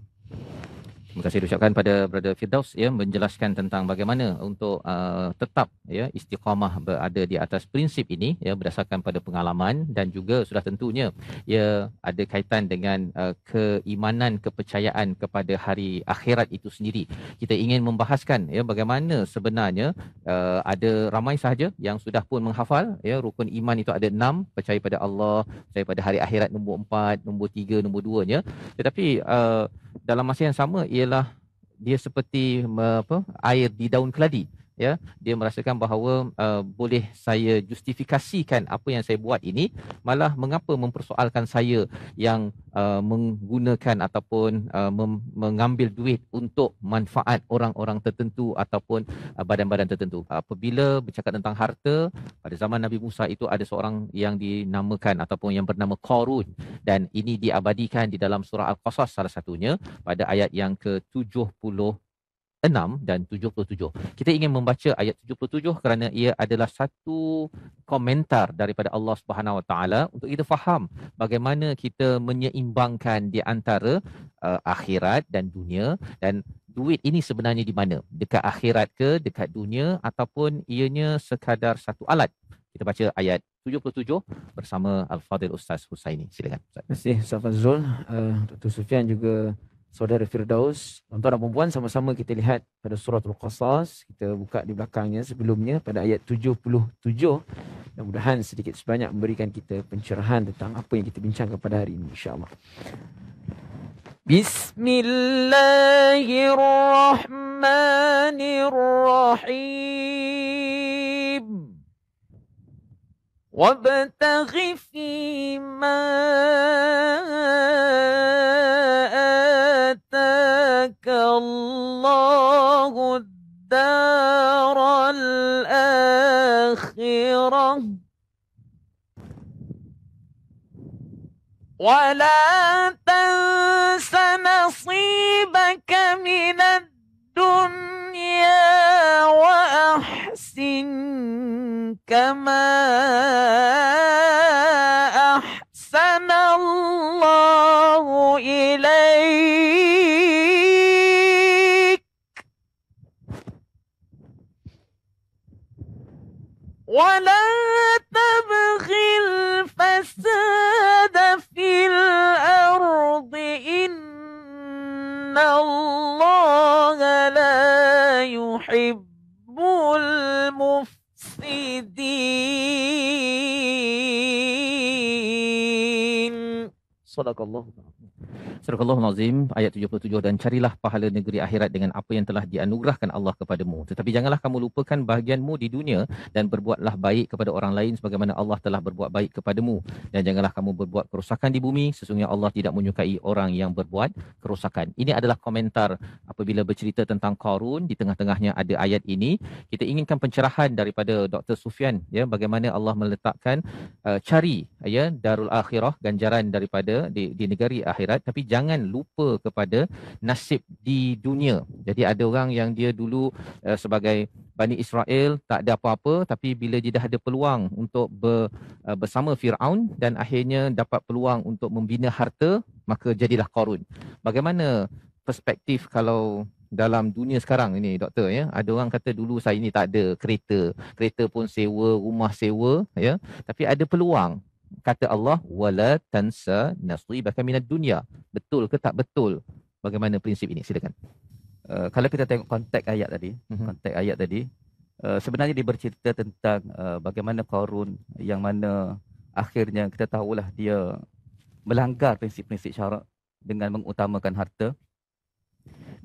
Terima kasih diucapkan pada Brother Firdaus ya menjelaskan tentang bagaimana untuk uh, tetap ya istiqamah berada di atas prinsip ini ya berdasarkan pada pengalaman dan juga sudah tentunya ya ada kaitan dengan uh, keimanan kepercayaan kepada hari akhirat itu sendiri. Kita ingin membahaskan ya bagaimana sebenarnya uh, ada ramai sahaja yang sudah pun menghafal ya rukun iman itu ada enam percaya pada Allah, percaya pada hari akhirat nombor empat, nombor tiga, nombor duanya. Tetapi uh, dalam masa yang sama ia ialah dia seperti apa air di daun keladi ya dia merasakan bahawa uh, boleh saya justifikasikan apa yang saya buat ini malah mengapa mempersoalkan saya yang uh, menggunakan ataupun uh, mem- mengambil duit untuk manfaat orang-orang tertentu ataupun uh, badan-badan tertentu apabila bercakap tentang harta pada zaman Nabi Musa itu ada seorang yang dinamakan ataupun yang bernama Korun dan ini diabadikan di dalam surah Al-Qasas salah satunya pada ayat yang ke-70 uh, 6 dan 77. Kita ingin membaca ayat 77 kerana ia adalah satu komentar daripada Allah Subhanahu Wa Taala untuk kita faham bagaimana kita menyeimbangkan di antara uh, akhirat dan dunia dan duit ini sebenarnya di mana? Dekat akhirat ke, dekat dunia ataupun ianya sekadar satu alat? Kita baca ayat 77 bersama Al-Fadhil Ustaz Husaini. Silakan. Ustaz. Terima kasih Ustaz Fazrul, uh, Dr. Sufian juga saudara Firdaus. Tuan-tuan dan perempuan sama-sama kita lihat pada surah Al-Qasas. Kita buka di belakangnya sebelumnya pada ayat 77. Mudah-mudahan sedikit sebanyak memberikan kita pencerahan tentang apa yang kita bincangkan pada hari ini insyaAllah. Bismillahirrahmanirrahim. وابتغ فيما الله الدار الآخرة ولا تنس نصيبك من الدنيا وأحسن كما أحسن الله إليك ولا تبغ الفساد في الأرض إن الله لا يحب المفسدين صدق الله Surah Allah Nazim ayat 77 dan carilah pahala negeri akhirat dengan apa yang telah dianugerahkan Allah kepadamu. Tetapi janganlah kamu lupakan bahagianmu di dunia dan berbuatlah baik kepada orang lain sebagaimana Allah telah berbuat baik kepadamu. Dan janganlah kamu berbuat kerosakan di bumi. Sesungguhnya Allah tidak menyukai orang yang berbuat kerosakan. Ini adalah komentar apabila bercerita tentang Qarun di tengah-tengahnya ada ayat ini. Kita inginkan pencerahan daripada Dr. Sufian ya bagaimana Allah meletakkan uh, cari ya Darul Akhirah ganjaran daripada di, di negeri akhirat tapi jangan lupa kepada nasib di dunia. Jadi ada orang yang dia dulu uh, sebagai Bani Israel tak ada apa-apa tapi bila dia dah ada peluang untuk ber, uh, eh, bersama Firaun dan akhirnya dapat peluang untuk membina harta maka jadilah korun. Bagaimana perspektif kalau dalam dunia sekarang ini doktor ya ada orang kata dulu saya ini tak ada kereta kereta pun sewa rumah sewa ya tapi ada peluang kata Allah wala tansa nasibaka minad dunya betul ke tak betul bagaimana prinsip ini silakan uh, kalau kita tengok konteks ayat tadi mm-hmm. konteks ayat tadi uh, sebenarnya dia bercerita tentang uh, bagaimana Qarun yang mana akhirnya kita tahulah dia melanggar prinsip-prinsip syarak dengan mengutamakan harta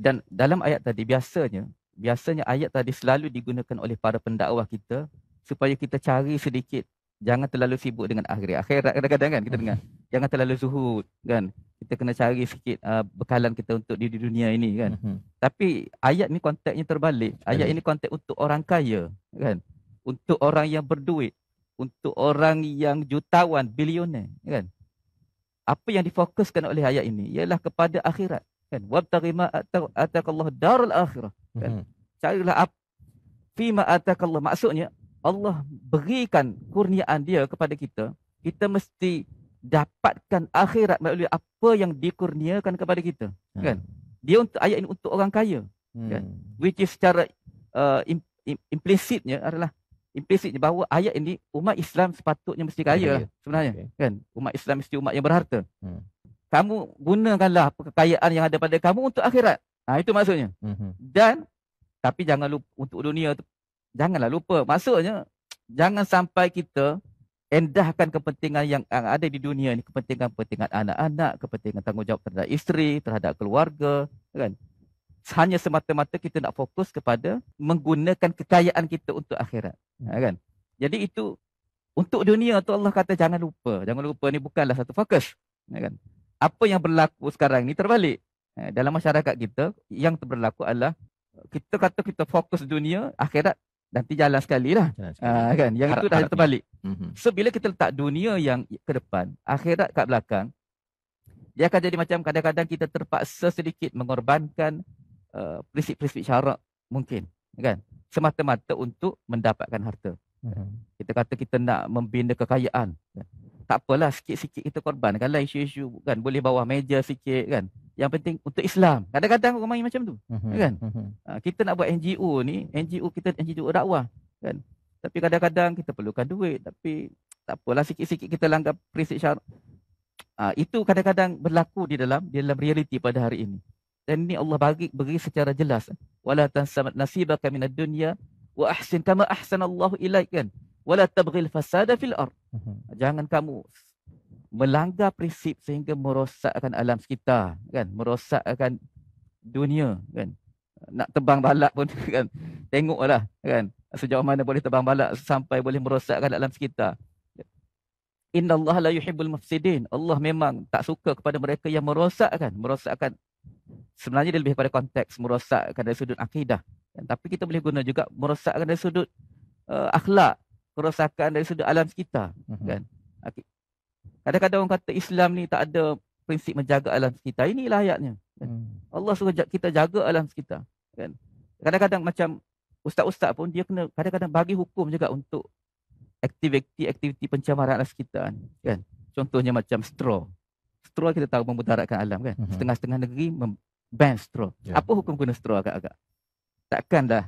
dan dalam ayat tadi biasanya biasanya ayat tadi selalu digunakan oleh para pendakwah kita supaya kita cari sedikit jangan terlalu sibuk dengan akhirat. Akhirat kadang-kadang kan kita dengar. Jangan terlalu zuhud kan. Kita kena cari sikit uh, bekalan kita untuk di dunia ini kan. uh Tapi ayat ni konteksnya terbalik. Ayat ini konteks untuk orang kaya kan. Untuk orang yang berduit, untuk orang yang jutawan, bilioner kan. Apa yang difokuskan oleh ayat ini ialah kepada akhirat kan. Wabtaghi ma ataqallahu darul akhirah kan. Mhm. Carilah apa fima ataqallahu maksudnya Allah berikan kurniaan dia kepada kita, kita mesti dapatkan akhirat melalui apa yang dikurniakan kepada kita. Hmm. Kan? Dia untuk ayat ini untuk orang kaya. Hmm. Kan? Which is secara uh, imp- implicitnya adalah implicitnya bahawa ayat ini umat Islam sepatutnya mesti kaya lah sebenarnya okay. kan umat Islam mesti umat yang berharta hmm. kamu gunakanlah kekayaan yang ada pada kamu untuk akhirat nah ha, itu maksudnya hmm, hmm. dan tapi jangan lupa untuk dunia janganlah lupa. Maksudnya, jangan sampai kita endahkan kepentingan yang ada di dunia ini, Kepentingan-kepentingan anak-anak, kepentingan tanggungjawab terhadap isteri, terhadap keluarga. Kan? Hanya semata-mata kita nak fokus kepada menggunakan kekayaan kita untuk akhirat. Ha, kan? Jadi itu untuk dunia tu Allah kata jangan lupa. Jangan lupa ni bukanlah satu fokus. Ha, kan? Apa yang berlaku sekarang ni terbalik. Ha, dalam masyarakat kita yang berlaku adalah kita kata kita fokus dunia, akhirat nanti jalan sekali lah. Uh, kan? Yang harap, itu dah harap terbalik. Ini. Mhm. So, bila kita letak dunia yang ke depan, akhirat kat belakang, dia akan jadi macam kadang-kadang kita terpaksa sedikit mengorbankan uh, prinsip-prinsip syarak mungkin. Kan? Semata-mata untuk mendapatkan harta. Uh-huh. Kita kata kita nak membina kekayaan. Tak apalah, sikit-sikit kita korbankanlah isu-isu. Kan? Boleh bawah meja sikit kan yang penting untuk Islam. Kadang-kadang orang main macam tu. Mm-hmm. Kan? Mm-hmm. Kita nak buat NGO ni, NGO kita NGO dakwah. Kan? Tapi kadang-kadang kita perlukan duit. Tapi tak apalah, sikit-sikit kita langgar prinsip syarat. Ha, itu kadang-kadang berlaku di dalam di dalam realiti pada hari ini. Dan ini Allah bagi beri secara jelas. Wala tansamat nasibaka minad dunya wa ahsin kama ahsanallahu ilaik ilaikan. Wala tabghil fasada fil ard. Mhm. Jangan kamu melanggar prinsip sehingga merosakkan alam sekitar kan merosakkan dunia kan nak tebang balak pun kan tengoklah kan sejauh mana boleh tebang balak sampai boleh merosakkan alam sekitar inna allah la yuhibbul mufsidin allah memang tak suka kepada mereka yang merosakkan merosakkan sebenarnya dia lebih pada konteks merosakkan dari sudut akidah kan? tapi kita boleh guna juga merosakkan dari sudut uh, akhlak kerosakan dari sudut alam sekitar mhm. kan Kadang-kadang orang kata Islam ni tak ada prinsip menjaga alam sekitar. Inilah ayatnya. Kan? Hmm. Allah suruh kita jaga alam sekitar. Kan? Kadang-kadang macam ustaz-ustaz pun dia kena kadang-kadang bagi hukum juga untuk aktiviti-aktiviti pencemaran alam sekitar. Kan? Contohnya macam straw. Straw kita tahu memudaratkan alam kan. Hmm. Setengah-setengah negeri ban straw. Yeah. Apa hukum guna straw agak-agak? Takkanlah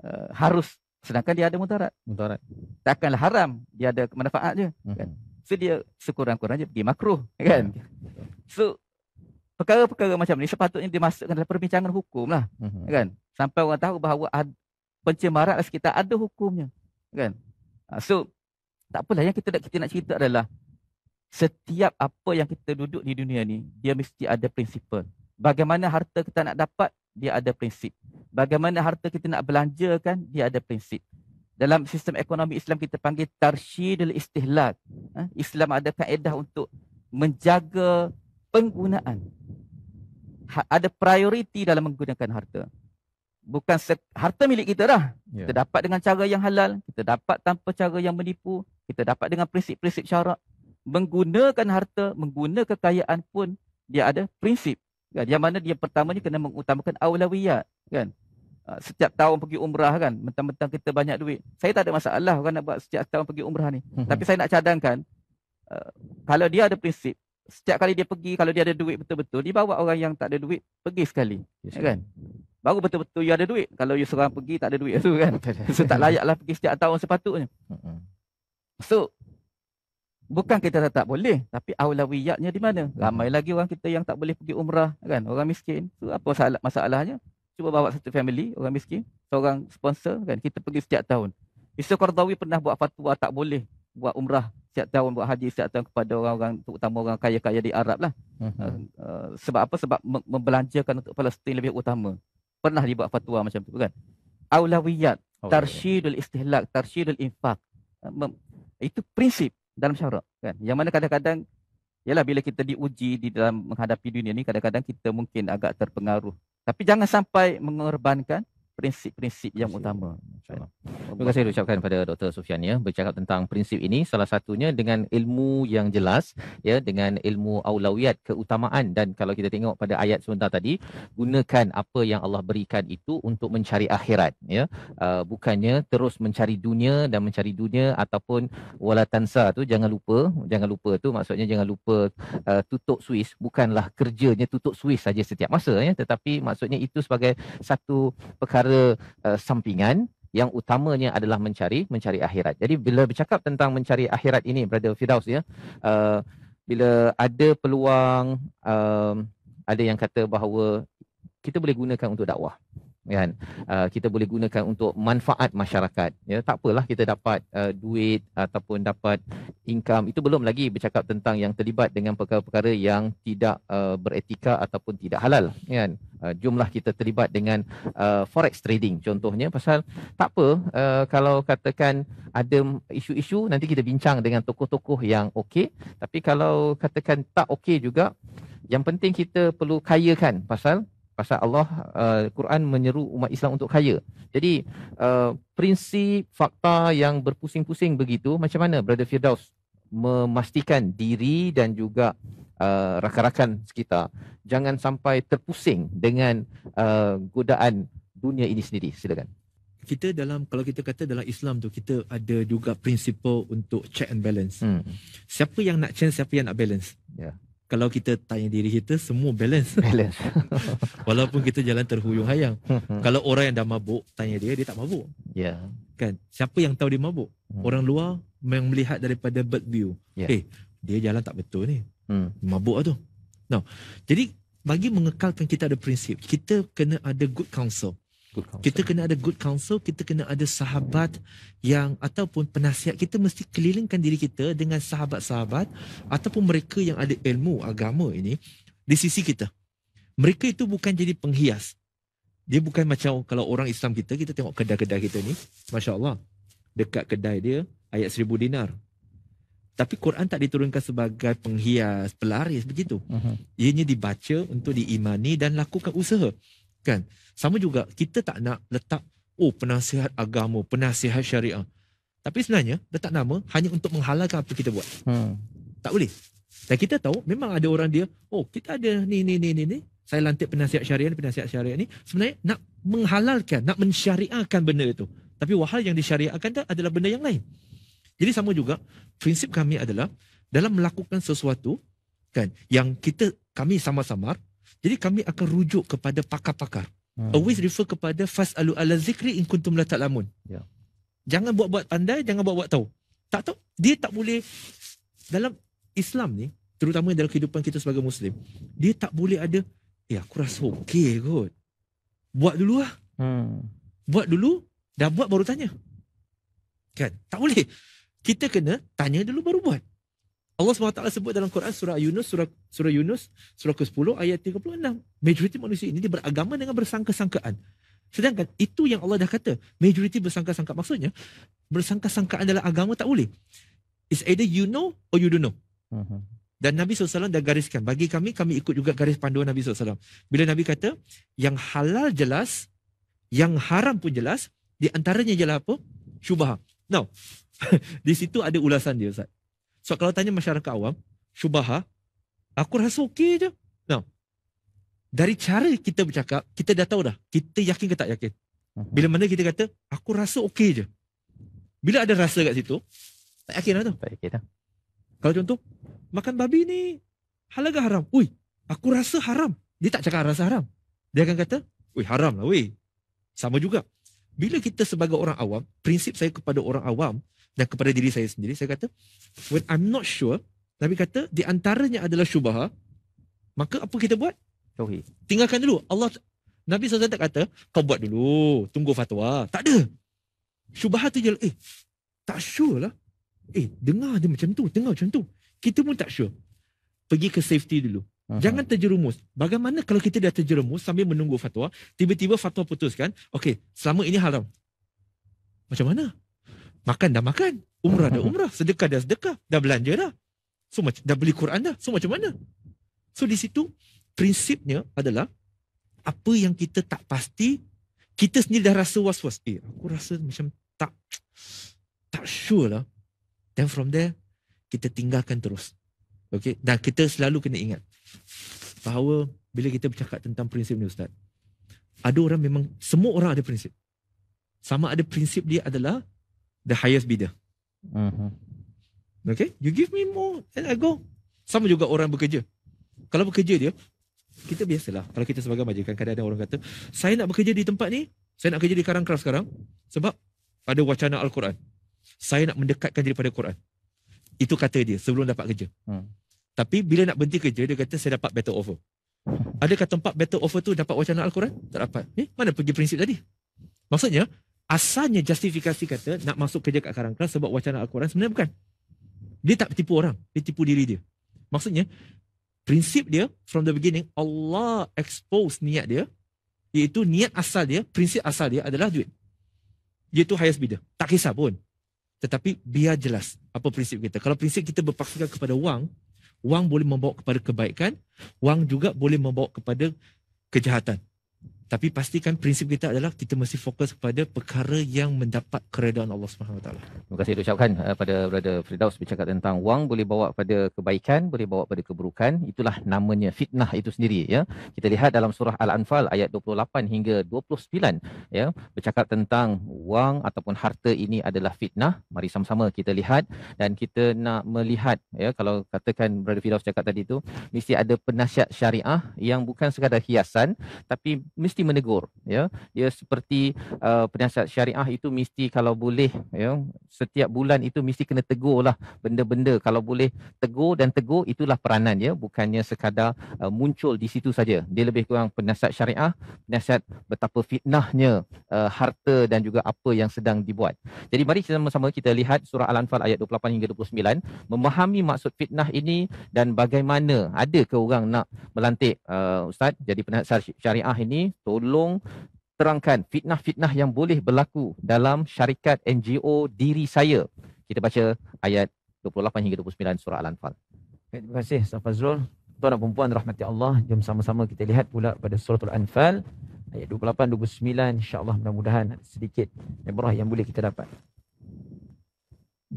uh, harus sedangkan dia ada mudarat. Mudarat. Takkanlah haram dia ada manfaat je. Hmm. Kan? So dia sekurang-kurangnya pergi makruh ya. kan. So perkara-perkara macam ni sepatutnya dimasukkan dalam perbincangan hukum lah. Mhm. Kan? Sampai orang tahu bahawa pencemaran atas kita ada hukumnya. Kan? Ah, so tak apalah yang kita nak, kita nak cerita adalah setiap apa yang kita duduk di dunia ni dia mesti ada prinsip. Bagaimana harta kita nak dapat dia ada prinsip. Bagaimana harta kita nak belanjakan dia ada prinsip dalam sistem ekonomi Islam kita panggil tarsyidul istihlal. Ha? Islam ada kaedah untuk menjaga penggunaan. Ha, ada prioriti dalam menggunakan harta. Bukan harta milik kita dah. Yeah. Kita ya. dapat dengan cara yang halal, kita dapat tanpa cara yang menipu, kita dapat dengan prinsip-prinsip syarak. Menggunakan harta, menggunakan kekayaan pun dia ada prinsip. Kan? Yang mana dia pertamanya kena mengutamakan awlawiyat. Kan? Ah, setiap tahun pergi umrah kan mentang-mentang kita banyak duit saya tak ada masalah orang nak buat setiap tahun pergi umrah ni hmm tapi saya nak cadangkan uh, kalau dia ada prinsip setiap kali dia pergi kalau dia ada duit betul-betul dia bawa orang yang tak ada duit pergi sekali yes, ya kan baru betul-betul you ada duit kalau you seorang pergi tak ada duit tu kan so tak layaklah pergi setiap tahun sepatutnya mhm. so bukan kita tak, tak boleh tapi aulawiyatnya di mana ramai lagi orang kita yang tak boleh pergi umrah kan orang miskin tu apa masalahnya cuba bawa satu family orang miskin seorang sponsor kan kita pergi setiap tahun Isa Qardawi pernah buat fatwa tak boleh buat umrah setiap tahun buat haji setiap tahun kepada orang-orang terutama orang kaya-kaya di Arab lah uh-huh. uh, sebab apa sebab membelanjakan untuk Palestin lebih utama pernah dibuat fatwa macam tu kan aulawiyat tarsyidul istihlak tarsyidul infak uh, eh, itu prinsip dalam syarak kan yang mana kadang-kadang Yalah bila kita diuji di dalam menghadapi dunia ni kadang-kadang kita mungkin agak terpengaruh tapi jangan sampai mengorbankan prinsip-prinsip yang utama. Terima kasih ucapkan kepada Dr. Sufian ya bercakap tentang prinsip ini salah satunya dengan ilmu yang jelas ya dengan ilmu aulawiyat keutamaan dan kalau kita tengok pada ayat sebentar tadi gunakan apa yang Allah berikan itu untuk mencari akhirat ya uh, bukannya terus mencari dunia dan mencari dunia ataupun wala tansa tu jangan lupa jangan lupa tu maksudnya jangan lupa uh, tutup Swiss bukanlah kerjanya tutup Swiss saja setiap masa ya tetapi maksudnya itu sebagai satu perkara perkara uh, sampingan yang utamanya adalah mencari mencari akhirat. Jadi bila bercakap tentang mencari akhirat ini brother Firdaus ya, uh, bila ada peluang uh, ada yang kata bahawa kita boleh gunakan untuk dakwah kan uh, kita boleh gunakan untuk manfaat masyarakat ya tak apalah kita dapat uh, duit ataupun dapat income itu belum lagi bercakap tentang yang terlibat dengan perkara-perkara yang tidak uh, beretika ataupun tidak halal ya kan uh, jumlah kita terlibat dengan uh, forex trading contohnya pasal tak apa uh, kalau katakan ada isu-isu nanti kita bincang dengan tokoh-tokoh yang okey tapi kalau katakan tak okey juga yang penting kita perlu kayakan pasal pasal Allah uh, Quran menyeru umat Islam untuk kaya. Jadi uh, prinsip fakta yang berpusing-pusing begitu macam mana Brother Firdaus memastikan diri dan juga uh, rakan-rakan sekitar jangan sampai terpusing dengan uh, godaan dunia ini sendiri. Silakan. Kita dalam kalau kita kata dalam Islam tu kita ada juga prinsip untuk check and balance. Hmm. Siapa yang nak change, siapa yang nak balance? Ya. Yeah kalau kita tanya diri kita semua balance balance walaupun kita jalan terhuyung hayang hmm. kalau orang yang dah mabuk tanya dia dia tak mabuk ya yeah. kan siapa yang tahu dia mabuk hmm. orang luar yang melihat daripada bird view yeah. eh dia jalan tak betul ni hmm. mabuk lah tu no jadi bagi mengekalkan kita ada prinsip kita kena ada good counsel kita kena ada good counsel kita kena ada sahabat yang ataupun penasihat kita mesti kelilingkan diri kita dengan sahabat-sahabat ataupun mereka yang ada ilmu agama ini di sisi kita mereka itu bukan jadi penghias dia bukan macam kalau orang Islam kita kita tengok kedai-kedai kita ni masya-Allah dekat kedai dia ayat seribu dinar tapi Quran tak diturunkan sebagai penghias pelaris begitu. Uh-huh. Ianya dibaca untuk diimani dan lakukan usaha kan sama juga kita tak nak letak oh penasihat agama penasihat syariah tapi sebenarnya letak nama hanya untuk menghalalkan apa kita buat hmm. tak boleh dan kita tahu memang ada orang dia oh kita ada ni ni ni ni, ni. saya lantik penasihat syariah penasihat syariah ni sebenarnya nak menghalalkan nak mensyariahkan benda itu tapi wahal yang disyariahkan dah adalah benda yang lain jadi sama juga prinsip kami adalah dalam melakukan sesuatu kan yang kita kami sama-sama jadi kami akan rujuk kepada pakar-pakar. Hmm. Always refer kepada fasalu ala zikri in kuntum la ta'lamun. Ya. Jangan buat-buat pandai, jangan buat-buat tahu. Tak tahu, dia tak boleh dalam Islam ni, terutama dalam kehidupan kita sebagai muslim, dia tak boleh ada ya aku rasa okey kot. Buat dulu lah. Hmm. Buat dulu, dah buat baru tanya. Kan? Tak boleh. Kita kena tanya dulu baru buat. Allah SWT sebut dalam Quran surah Yunus surah surah Yunus surah ke-10 ayat 36 majoriti manusia ini dia beragama dengan bersangka-sangkaan sedangkan itu yang Allah dah kata majoriti bersangka-sangka maksudnya bersangka-sangkaan dalam agama tak boleh is either you know or you don't know mhm. dan Nabi SAW dah gariskan bagi kami kami ikut juga garis panduan Nabi SAW bila Nabi kata yang halal jelas yang haram pun jelas di antaranya jelas apa syubhah now di situ ada ulasan dia ustaz So kalau tanya masyarakat awam, syubaha, aku rasa okey je. Now, dari cara kita bercakap, kita dah tahu dah. Kita yakin ke tak yakin? Mhm. Bila mana kita kata, aku rasa okey je. Bila ada rasa kat situ, tak yakin lah tu. Tak yakin lah. Kalau contoh, makan babi ni halal ke haram? Ui, aku rasa haram. Dia tak cakap rasa haram. Dia akan kata, ui haram lah Ui, Sama juga. Bila kita sebagai orang awam, prinsip saya kepada orang awam, dan kepada diri saya sendiri saya kata when I'm not sure Nabi kata di antaranya adalah syubah maka apa kita buat tauhid tinggalkan dulu Allah Nabi SAW tak kata kau buat dulu tunggu fatwa tak ada syubah tu je lah. eh tak sure lah eh dengar dia macam tu dengar macam tu kita pun tak sure pergi ke safety dulu Jangan terjerumus. Bagaimana kalau kita dah terjerumus sambil menunggu fatwa, tiba-tiba fatwa putuskan, okey, selama ini haram. Macam mana? Makan dah makan. Umrah dah umrah. Sedekah dah sedekah. Dah belanja dah. So, dah beli Quran dah. So, macam mana? So, di situ prinsipnya adalah apa yang kita tak pasti, kita sendiri dah rasa was-was. Eh, aku rasa macam tak tak sure lah. Then from there, kita tinggalkan terus. Okay? Dan kita selalu kena ingat bahawa bila kita bercakap tentang prinsip ni Ustaz, ada orang memang, semua orang ada prinsip. Sama ada prinsip dia adalah the highest bidder. Mm-hmm. Okay, you give me more and I go. Sama juga orang bekerja. Kalau bekerja dia, kita biasalah. Kalau kita sebagai majikan, kadang-kadang orang kata, saya nak bekerja di tempat ni, saya nak kerja di Karang Kras sekarang sebab ada wacana Al-Quran. Saya nak mendekatkan diri pada Quran. Itu kata dia sebelum dapat kerja. Hmm. Tapi bila nak berhenti kerja, dia kata saya dapat better offer. Ada kata tempat better offer tu dapat wacana Al-Quran? Tak dapat. Eh, mana pergi prinsip tadi? Maksudnya, asalnya justifikasi kata nak masuk kerja kat Karang sebab wacana Al-Quran sebenarnya bukan. Dia tak tipu orang. Dia tipu diri dia. Maksudnya, prinsip dia from the beginning, Allah expose niat dia iaitu niat asal dia, prinsip asal dia adalah duit. Dia tu highest bidder. Tak kisah pun. Tetapi biar jelas apa prinsip kita. Kalau prinsip kita berpaksikan kepada wang, wang boleh membawa kepada kebaikan, wang juga boleh membawa kepada kejahatan. Tapi pastikan prinsip kita adalah kita mesti fokus kepada perkara yang mendapat keredaan Allah Subhanahu Wa Taala. Terima kasih diucapkan uh, pada brother Firdaus bercakap tentang wang boleh bawa pada kebaikan, boleh bawa pada keburukan. Itulah namanya fitnah itu sendiri ya. Kita lihat dalam surah Al-Anfal ayat 28 hingga 29 ya bercakap tentang wang ataupun harta ini adalah fitnah. Mari sama-sama kita lihat dan kita nak melihat ya kalau katakan brother Firdaus cakap tadi itu mesti ada penasihat syariah yang bukan sekadar hiasan tapi mesti mesti menegur ya dia seperti uh, penasihat syariah itu mesti kalau boleh ya setiap bulan itu mesti kena tegur lah benda-benda kalau boleh tegur dan tegur itulah peranan ya bukannya sekadar uh, muncul di situ saja dia lebih kurang penasihat syariah penasihat betapa fitnahnya uh, harta dan juga apa yang sedang dibuat jadi mari sama-sama kita lihat surah al-anfal ayat 28 hingga 29 memahami maksud fitnah ini dan bagaimana ada ke orang nak melantik uh, ustaz jadi penasihat syariah ini tolong terangkan fitnah-fitnah yang boleh berlaku dalam syarikat NGO diri saya. Kita baca ayat 28 hingga 29 surah Al-Anfal. terima kasih Ustaz Fazrul. Tuan dan perempuan rahmati Allah, jom sama-sama kita lihat pula pada surah Al-Anfal ayat 28 29 insya-Allah mudah-mudahan sedikit ibrah yang boleh kita dapat.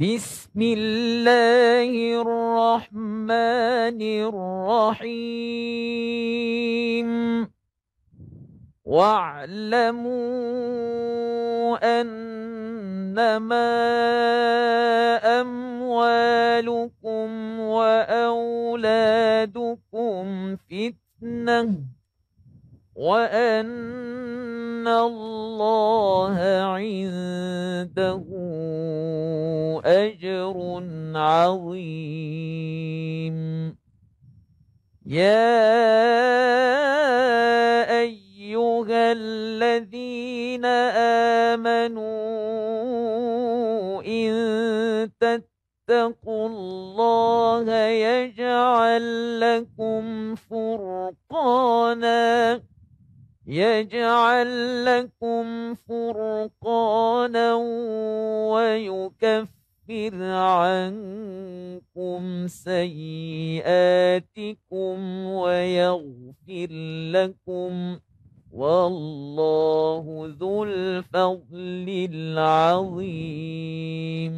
Bismillahirrahmanirrahim. واعلموا أنما أموالكم وأولادكم فتنة وأن الله عنده أجر عظيم يا أيها أيها الذين آمنوا إن تتقوا الله يجعل لكم فرقانا يجعل لكم فرقانا ويكفر عنكم سيئاتكم ويغفر لكم والله ذو الفضل العظيم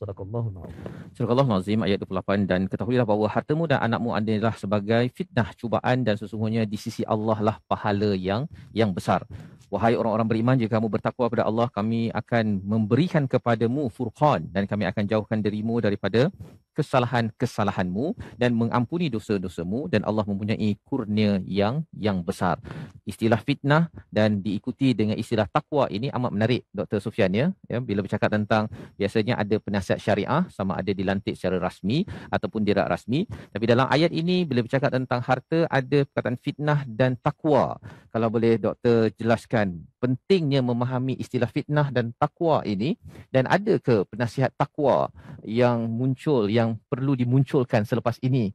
Surah Al-Azim ayat 28 Dan ketahuilah bahawa hartamu dan anakmu adalah sebagai fitnah, cubaan Dan sesungguhnya di sisi Allah lah pahala yang yang besar Wahai orang-orang beriman, jika kamu bertakwa kepada Allah Kami akan memberikan kepadamu furqan Dan kami akan jauhkan dirimu daripada kesalahan-kesalahanmu dan mengampuni dosa-dosamu dan Allah mempunyai kurnia yang yang besar. Istilah fitnah dan diikuti dengan istilah takwa ini amat menarik Dr. Sufian ya. ya bila bercakap tentang biasanya ada penasihat syariah sama ada dilantik secara rasmi ataupun tidak rasmi. Tapi dalam ayat ini bila bercakap tentang harta ada perkataan fitnah dan takwa. Kalau boleh Dr. jelaskan pentingnya memahami istilah fitnah dan takwa ini dan ada ke penasihat takwa yang muncul yang yang perlu dimunculkan selepas ini?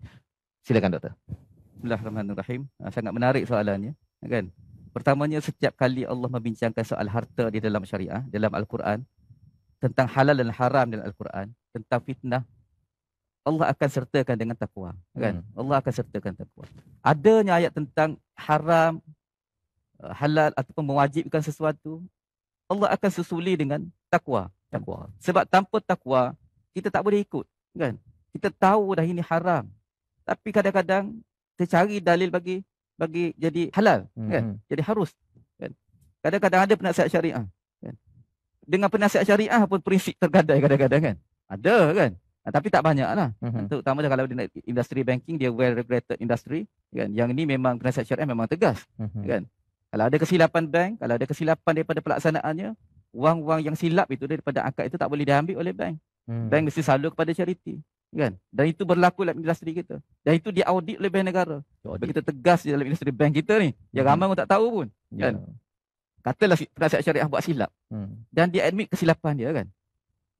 Silakan doktor. Bismillahirrahmanirrahim. Ah, sangat menarik soalannya. Kan? Pertamanya setiap kali Allah membincangkan soal harta di dalam syariah, dalam Al-Quran, tentang halal dan haram dalam Al-Quran, tentang fitnah, Allah akan sertakan dengan takwa. Kan? Hmm. Allah akan sertakan takwa. Adanya ayat tentang haram, eh, halal ataupun mewajibkan sesuatu, Allah akan susuli dengan takwa. Takwa. Sebab tanpa takwa, kita tak boleh ikut kan kita tahu dah ini haram tapi kadang-kadang kita cari dalil bagi bagi jadi halal hmm. kan mm-hmm. jadi harus kan kadang-kadang ada penasihat syariah kan dengan penasihat syariah pun prinsip tergadai kadang-kadang kan ada kan ha, tapi tak banyak lah. Mm-hmm. Terutama kalau dia nak industri banking, dia well regulated industry. Kan? Yang ini memang penasihat syariah memang tegas. Mm-hmm. kan? Kalau ada kesilapan bank, kalau ada kesilapan daripada pelaksanaannya, wang-wang yang silap itu daripada akad itu tak boleh diambil oleh bank. Hmm. Bank mesti salur kepada charity. Kan? Dan itu berlaku dalam industri kita. Dan itu diaudit oleh bank negara. Audit. Kita tegas di dalam industri bank kita ni. Hmm. Yang ramai pun tak tahu pun. Yeah. Kan? Katalah penasihat syariah buat silap. Hmm. Dan dia admit kesilapan dia kan.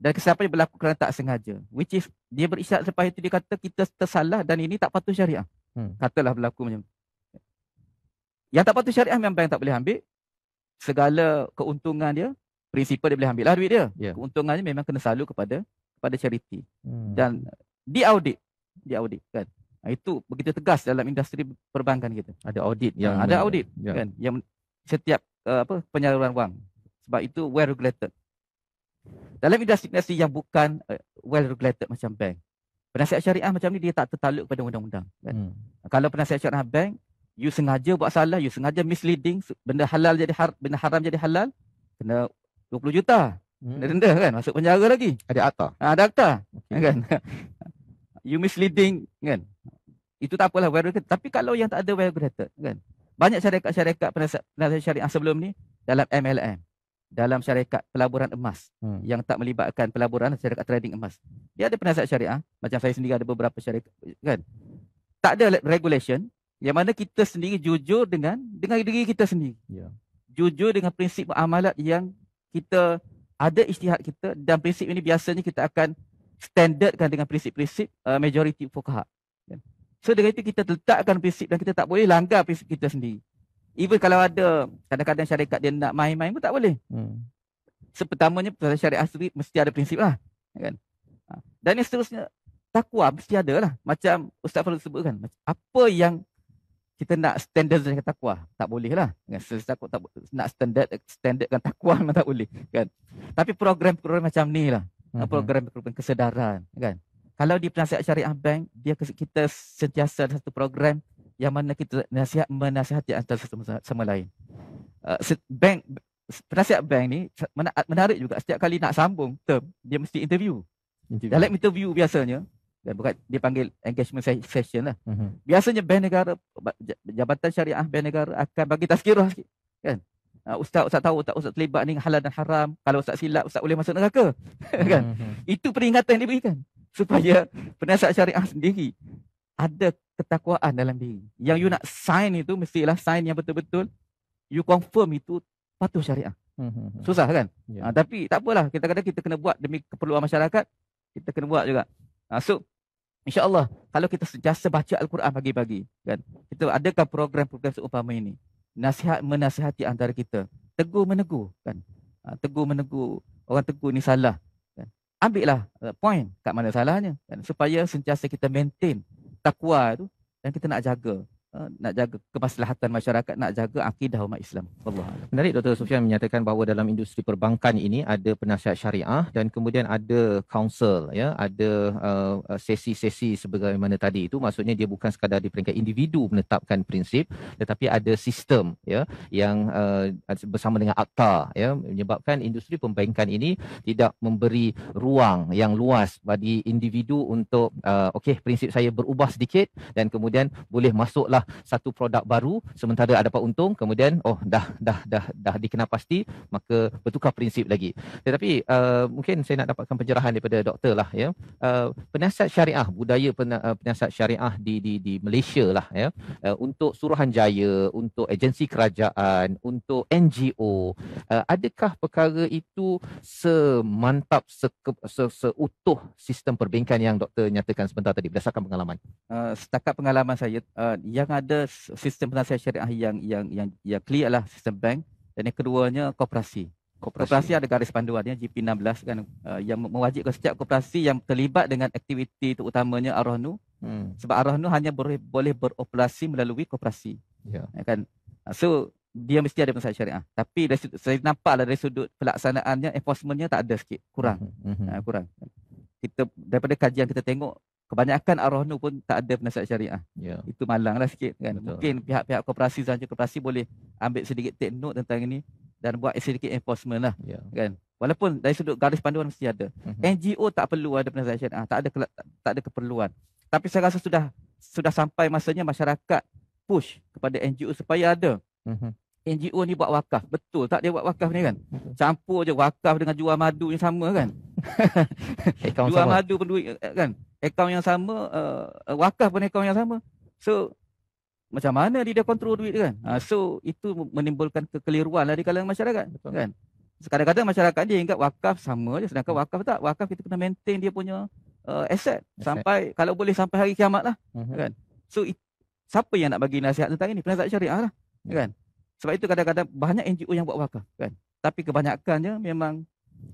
Dan kesilapan dia berlaku kerana tak sengaja. Which is dia berisyarat sebab itu dia kata kita tersalah dan ini tak patut syariah. Hmm. Katalah berlaku macam tu. Yang tak patut syariah memang bank tak boleh ambil. Segala keuntungan dia prinsipal dia boleh ambil lah duit dia. Yeah. Keuntungannya memang kena salur kepada kepada charity. Hmm. Dan di audit, di audit kan. Ah, itu begitu tegas dalam industri perbankan kita. Ada audit ah, yang ada audit yeah. kan yang setiap uh, apa penyaluran wang. Sebab itu well regulated. Dalam industri-industri yang bukan uh, well regulated macam bank. Penasihat syariah macam ni dia tak tertaluk kepada undang-undang kan. Hmm. Ah, kalau penasihat syariah bank, you sengaja buat salah, you sengaja misleading benda halal jadi har- benda haram jadi halal kena 20 juta. Hmm. Dia denda kan? Masuk penjara lagi. Ada akta. Ha, ah, ada akta. Okay. Ya kan? you misleading kan? Itu tak apalah viral kata. Tapi kalau yang tak ada well graded, kan? Banyak syarikat-syarikat penasihat syariah sebelum ni dalam MLM. Dalam syarikat pelaburan emas. Hmm. Yang tak melibatkan pelaburan syarikat trading emas. Dia ada penasihat syariah. Macam saya sendiri ada beberapa syarikat kan? Tak ada regulation. Yang mana kita sendiri jujur dengan dengan diri kita sendiri. Yeah. Jujur dengan prinsip amalat yang kita ada istihad kita dan prinsip ini biasanya kita akan standardkan dengan prinsip-prinsip uh, majoriti fuqaha. Ya. So dengan itu kita letakkan prinsip dan kita tak boleh langgar prinsip kita sendiri. Even kalau ada kadang-kadang syarikat dia nak main-main pun tak boleh. Hmm. Sepertamanya pasal syarikat asli mesti ada prinsip lah. Ya kan? Ha. Dan yang seterusnya takwa mesti ada lah. Macam Ustaz Farid sebutkan Apa yang kita nak standard dengan takwa tak boleh lah dengan takut tak nak standard standard dengan takwa memang tak boleh kan tapi program-program macam ni lah mhm. program-program kesedaran kan kalau di penasihat syariah bank dia kita sentiasa ada satu program yang mana kita nasihat menasihati antara satu sama lain uh, bank penasihat bank ni menarik juga setiap kali nak sambung term dia mesti interview, interview. dalam interview biasanya Bukan, dia panggil engagement session lah. Mm-hmm. Biasanya bank negara, jabatan syariah bank negara akan bagi tazkirah sikit. Kan? Ah, ustaz, Ustaz tahu tak Ustaz terlibat ni halal dan haram. Kalau Ustaz silap, Ustaz boleh masuk neraka. kan? Mm-hmm. Itu peringatan yang diberikan. Supaya penasihat syariah sendiri ada ketakwaan dalam diri. Yang you nak sign itu mestilah sign yang betul-betul you confirm itu patuh syariah. Mm-hmm. Susah kan? Yeah. Ya. Ha, tapi tak apalah. Kita kata kita kena buat demi keperluan masyarakat. Kita kena buat juga. Ha, so, InsyaAllah, kalau kita sentiasa baca Al-Quran pagi-pagi, kan, kita adakan program-program seumpama ini. Nasihat menasihati antara kita. Tegur menegur. Kan. Ha, tegur menegur. Orang tegur ni salah. Kan. Ambillah eh, point kat mana salahnya. Kan, supaya sentiasa kita maintain takwa itu dan kita nak jaga. Eh, nak jaga kemaslahatan masyarakat, nak jaga akidah umat Islam. Allah. Menarik Dr. Sufian menyatakan bahawa dalam industri perbankan ini ada penasihat syariah dan kemudian ada kaunsel, ya, ada uh, sesi-sesi sebagaimana tadi itu maksudnya dia bukan sekadar di peringkat individu menetapkan prinsip tetapi ada sistem ya yang uh, bersama dengan akta ya menyebabkan industri pembankan ini tidak memberi ruang yang luas bagi individu untuk uh, okey prinsip saya berubah sedikit dan kemudian boleh masuklah satu produk baru sementara ada dapat untung kemudian oh dah dah dah dah dikenal pasti maka bertukar prinsip lagi tetapi uh, mungkin saya nak dapatkan penjelasan daripada doktor lah ya uh, penasihat syariah budaya eh, penasihat syariah di di di Malaysia lah ya uh, untuk Suruhanjaya untuk agensi kerajaan untuk NGO uh, adakah perkara itu semantap seke, se, seutuh sistem perbankan yang doktor nyatakan sebentar tadi berdasarkan pengalaman uh, setakat pengalaman saya uh, yang ada sistem penasihat syariah yang yang yang yang clear lah sistem bank dan yang keduanya koperasi. Koperasi, koperasi ada garis panduannya GP16 kan uh, yang mewajibkan setiap koperasi yang terlibat dengan aktiviti terutamanya arahnu hmm. sebab arahnu hanya boleh, boleh beroperasi melalui koperasi. Ya. Yeah. Kan? Uh, so dia mesti ada penasihat syariah. Tapi dari sudut, saya nampaklah dari sudut pelaksanaannya enforcementnya tak ada sikit, kurang. Mm-hmm. Uh, kurang. Kita daripada kajian kita tengok Kebanyakan arahnu pun tak ada penasihat syariah. Yeah. Itu malang lah sikit kan. Betul. Mungkin pihak-pihak koperasi, sahaja koperasi boleh ambil sedikit take note tentang ini dan buat sedikit enforcement lah. Yeah. Kan? Walaupun dari sudut garis panduan mesti ada. Mm-hmm. NGO tak perlu ada penasihat syariah. Tak ada, ke- tak ada keperluan. Tapi saya rasa sudah sudah sampai masanya masyarakat push kepada NGO supaya ada. Mm-hmm. NGO ni buat wakaf. Betul tak dia buat wakaf ni kan? Betul. Campur je wakaf dengan jual madu yang sama kan? Eh, jual madu pun duit eh, kan? akaun yang sama, uh, wakaf pun akaun yang sama. So, macam mana dia kontrol duit kan? Uh, so, itu menimbulkan kekeliruan lah di kalangan masyarakat. Betul. kan? Kadang-kadang masyarakat dia ingat wakaf sama je. Sedangkan wakaf tak. Wakaf kita kena maintain dia punya uh, eh, aset. aset. Sampai, kalau boleh sampai hari kiamat lah. Uh-huh. Kan? So, it, siapa yang nak bagi nasihat tentang ini? Penasihat syariah lah. Yeah. Kan? Sebab itu kadang-kadang banyak NGO yang buat wakaf. Kan? Tapi kebanyakannya memang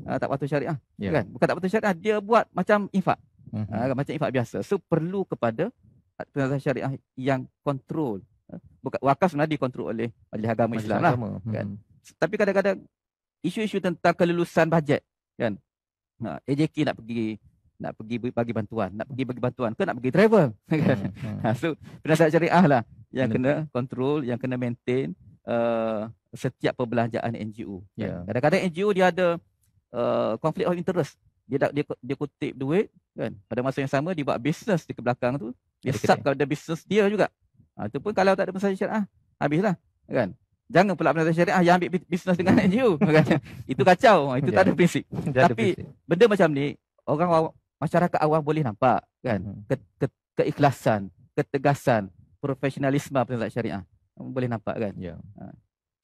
uh, tak patut syariah. Yeah. Kan? Bukan tak patut syariah. Dia buat macam infak. Mm-hmm. Ha, macam infak biasa. So perlu kepada penazah syariah yang kontrol. Eh, Bukan, wakaf sebenarnya dikontrol oleh oleh agama Majlis Islam lah. Kan? Hmm. Tapi kadang-kadang isu-isu tentang kelulusan bajet. Kan? Ha, AJK nak pergi nak pergi bagi bantuan. Nak pergi bagi bantuan ke nak pergi travel. Kan? Hmm. Hmm. Ha, so penazah syariah lah yang hmm. kena kontrol, yang kena maintain uh, setiap perbelanjaan NGO. Kan? Yeah. Kadang-kadang NGO dia ada uh, conflict of interest dia dia dia kutip duit kan pada masa yang sama dia buat bisnes di kebelakang tu dia sub kepada bisnes dia juga ha, itu pun kalau tak ada pensyarah syariah habislah kan jangan pula pensyarah syariah yang ambil bisnes dengan NGO kan itu kacau ha, itu tak ada ya. prinsip tapi benda macam ni orang masyarakat awam boleh nampak kan hmm. ke, ke, keikhlasan ketegasan profesionalisme pensyarah syariah boleh nampak kan ya ha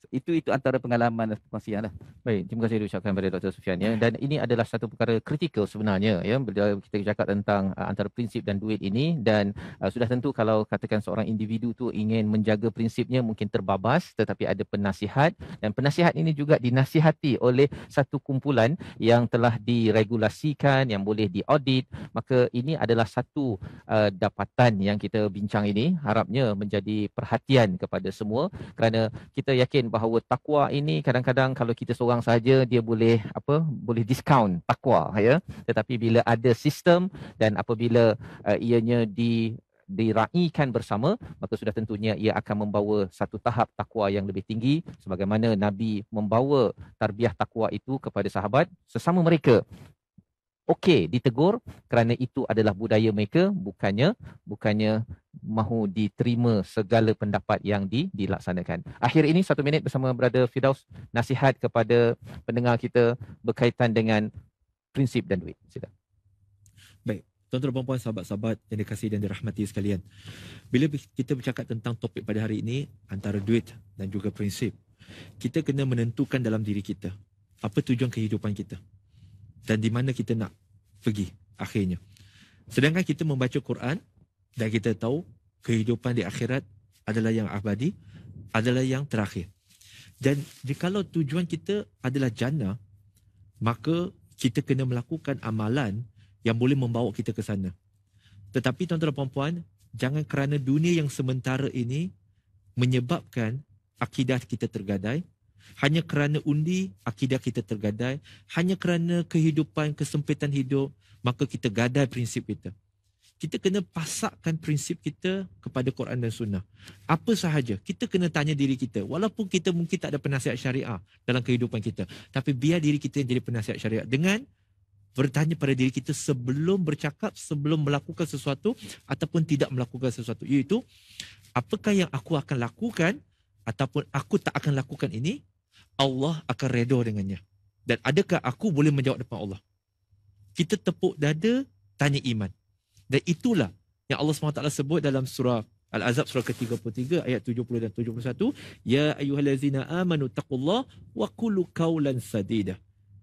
itu itu antara pengalaman dan perkongsian lah. Baik, terima kasih diucapkan kepada Dr. Sufian. Ya. Dan ini adalah satu perkara kritikal sebenarnya. Ya. Bila kita cakap tentang uh, antara prinsip dan duit ini. Dan uh, sudah tentu kalau katakan seorang individu tu ingin menjaga prinsipnya mungkin terbabas. Tetapi ada penasihat. Dan penasihat ini juga dinasihati oleh satu kumpulan yang telah diregulasikan, yang boleh diaudit. Maka ini adalah satu uh, dapatan yang kita bincang ini. Harapnya menjadi perhatian kepada semua. Kerana kita yakin bahawa takwa ini kadang-kadang kalau kita seorang saja dia boleh apa boleh discount takwa ya tetapi bila ada sistem dan apabila uh, ianya di diraikan bersama maka sudah tentunya ia akan membawa satu tahap takwa yang lebih tinggi sebagaimana nabi membawa tarbiyah takwa itu kepada sahabat sesama mereka okey ditegur kerana itu adalah budaya mereka bukannya bukannya mahu diterima segala pendapat yang di, dilaksanakan. Akhir ini satu minit bersama Brother Fidaus nasihat kepada pendengar kita berkaitan dengan prinsip dan duit. Sila. Baik. Tuan-tuan dan puan sahabat-sahabat yang dikasihi dan dirahmati sekalian. Bila kita bercakap tentang topik pada hari ini antara duit dan juga prinsip, kita kena menentukan dalam diri kita apa tujuan kehidupan kita dan di mana kita nak pergi akhirnya. Sedangkan kita membaca Quran dan kita tahu kehidupan di akhirat adalah yang abadi, adalah yang terakhir. Dan kalau tujuan kita adalah jannah, maka kita kena melakukan amalan yang boleh membawa kita ke sana. Tetapi tuan-tuan dan puan-puan, jangan kerana dunia yang sementara ini menyebabkan akidah kita tergadai, hanya kerana undi akidah kita tergadai hanya kerana kehidupan kesempitan hidup maka kita gadai prinsip kita kita kena pasakkan prinsip kita kepada Quran dan Sunnah. Apa sahaja, kita kena tanya diri kita. Walaupun kita mungkin tak ada penasihat syariah dalam kehidupan kita. Tapi biar diri kita yang jadi penasihat syariah. Dengan bertanya pada diri kita sebelum bercakap, sebelum melakukan sesuatu ataupun tidak melakukan sesuatu. Iaitu, apakah yang aku akan lakukan ataupun aku tak akan lakukan ini Allah akan redha dengannya. Dan adakah aku boleh menjawab depan Allah? Kita tepuk dada, tanya iman. Dan itulah yang Allah SWT sebut dalam surah Al-Azab surah ke-33 ayat 70 dan 71. Ya ayuhalazina amanu taqullah wa kulu kaulan sadida.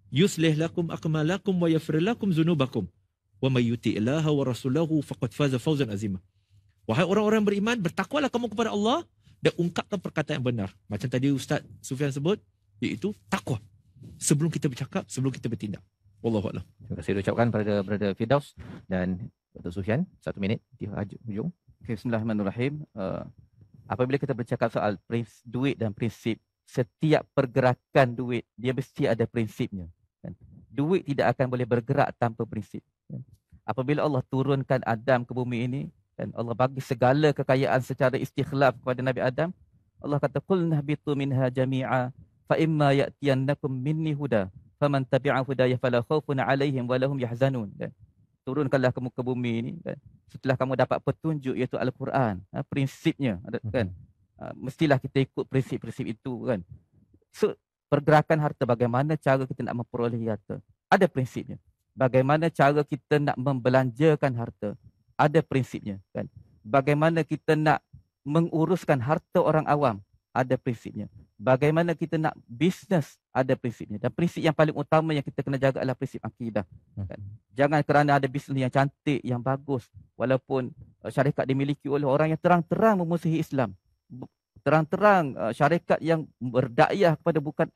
yusleh lakum akmalakum wa yafir lakum zunubakum. Wa mayyuti ilaha wa rasulahu faqad faza fauzan azimah. Wahai orang-orang beriman, bertakwalah kamu kepada Allah dan ungkapkan perkataan yang benar. Macam tadi Ustaz Sufian sebut, iaitu takwa sebelum kita bercakap sebelum kita bertindak wallahu a'lam terima kasih ucapkan kepada brother Firdaus dan Dr. Sufian satu minit di hujung okay, bismillahirrahmanirrahim uh, apabila kita bercakap soal prins, duit dan prinsip setiap pergerakan duit dia mesti ada prinsipnya kan? duit tidak akan boleh bergerak tanpa prinsip kan? apabila Allah turunkan Adam ke bumi ini dan Allah bagi segala kekayaan secara istikhlaf kepada Nabi Adam Allah kata kulna bitu minha jami'a fa imma ya'tiyannakum minni huda faman tabi'a hudaya fala khaufun 'alaihim wa lahum yahzanun kan turunkanlah ke muka bumi ini kan setelah kamu dapat petunjuk iaitu al-Quran ha, prinsipnya mhm. kan ha, mestilah kita ikut prinsip-prinsip itu kan so pergerakan harta bagaimana cara kita nak memperoleh harta ada prinsipnya bagaimana cara kita nak membelanjakan harta ada prinsipnya kan bagaimana kita nak menguruskan harta orang awam ada prinsipnya. Bagaimana kita nak bisnes ada prinsipnya. Dan prinsip yang paling utama yang kita kena jaga adalah prinsip akidah. Kan? Mhm. Jangan kerana ada bisnes yang cantik, yang bagus. Walaupun uh, syarikat dimiliki oleh orang yang terang-terang memusuhi Islam. Terang-terang uh, syarikat yang berdakyah kepada bukan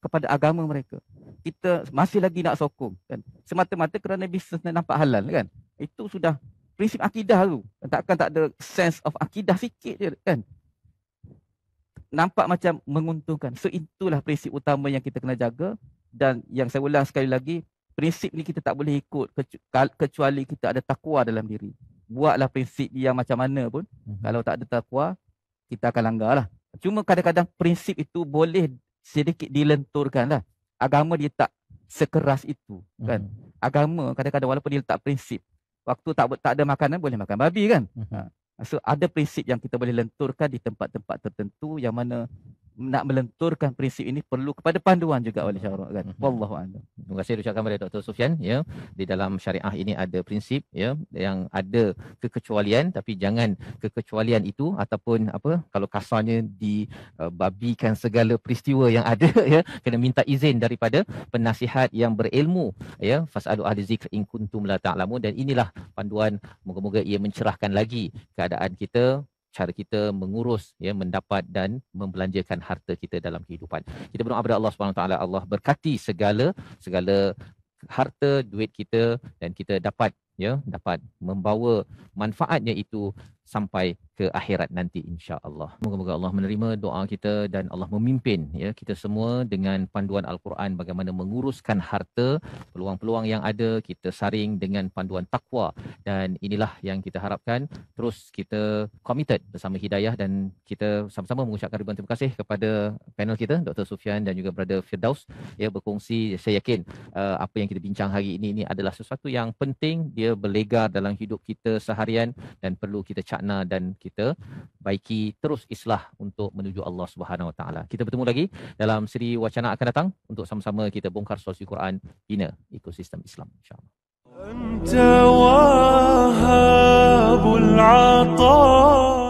kepada agama mereka. Kita masih lagi nak sokong. Kan? Semata-mata kerana bisnes nampak halal. Kan? Itu sudah prinsip akidah tu. Takkan tak ada sense of akidah sikit je kan nampak macam menguntungkan. So itulah prinsip utama yang kita kena jaga dan yang saya ulang sekali lagi, prinsip ni kita tak boleh ikut kecuali kita ada takwa dalam diri. Buatlah prinsip yang macam mana pun, mm-hmm. kalau tak ada takwa, kita akan langgar lah. Cuma kadang-kadang prinsip itu boleh sedikit dilenturkan lah. Agama dia tak sekeras itu kan. Mm-hmm. Agama kadang-kadang walaupun dia letak prinsip, waktu tak, tak ada makanan boleh makan babi kan. Mm-hmm. Ha. So ada prinsip yang kita boleh lenturkan di tempat-tempat tertentu yang mana nak melenturkan prinsip ini perlu kepada panduan juga oleh syarak kan mhm. wallahu a'lam terima kasih diucapkan kepada Dr Sufyan ya di dalam syariah ini ada prinsip ya yang ada kekecualian tapi jangan kekecualian itu ataupun apa kalau kasarnya dibabikan segala peristiwa yang ada ya kena minta izin daripada penasihat yang berilmu ya fasalu ahli zikr in kuntum la ta'lamun dan inilah panduan moga-moga ia mencerahkan lagi keadaan kita cara kita mengurus ya mendapat dan membelanjakan harta kita dalam kehidupan. Kita berdoa kepada Allah Subhanahu taala Allah berkati segala segala harta duit kita dan kita dapat ya dapat membawa manfaatnya itu sampai ke akhirat nanti insya-Allah. Moga-moga Allah menerima doa kita dan Allah memimpin ya kita semua dengan panduan al-Quran bagaimana menguruskan harta, peluang-peluang yang ada kita saring dengan panduan takwa dan inilah yang kita harapkan terus kita committed bersama hidayah dan kita sama-sama mengucapkan ribuan terima kasih kepada panel kita Dr. Sufian dan juga Brother Firdaus ya berkongsi saya yakin uh, apa yang kita bincang hari ini ini adalah sesuatu yang penting dia berlegar dalam hidup kita seharian dan perlu kita cari makna dan kita baiki terus islah untuk menuju Allah Subhanahu Wa Taala. Kita bertemu lagi dalam siri wacana akan datang untuk sama-sama kita bongkar solusi Quran bina ekosistem Islam insya-Allah. أنت وهاب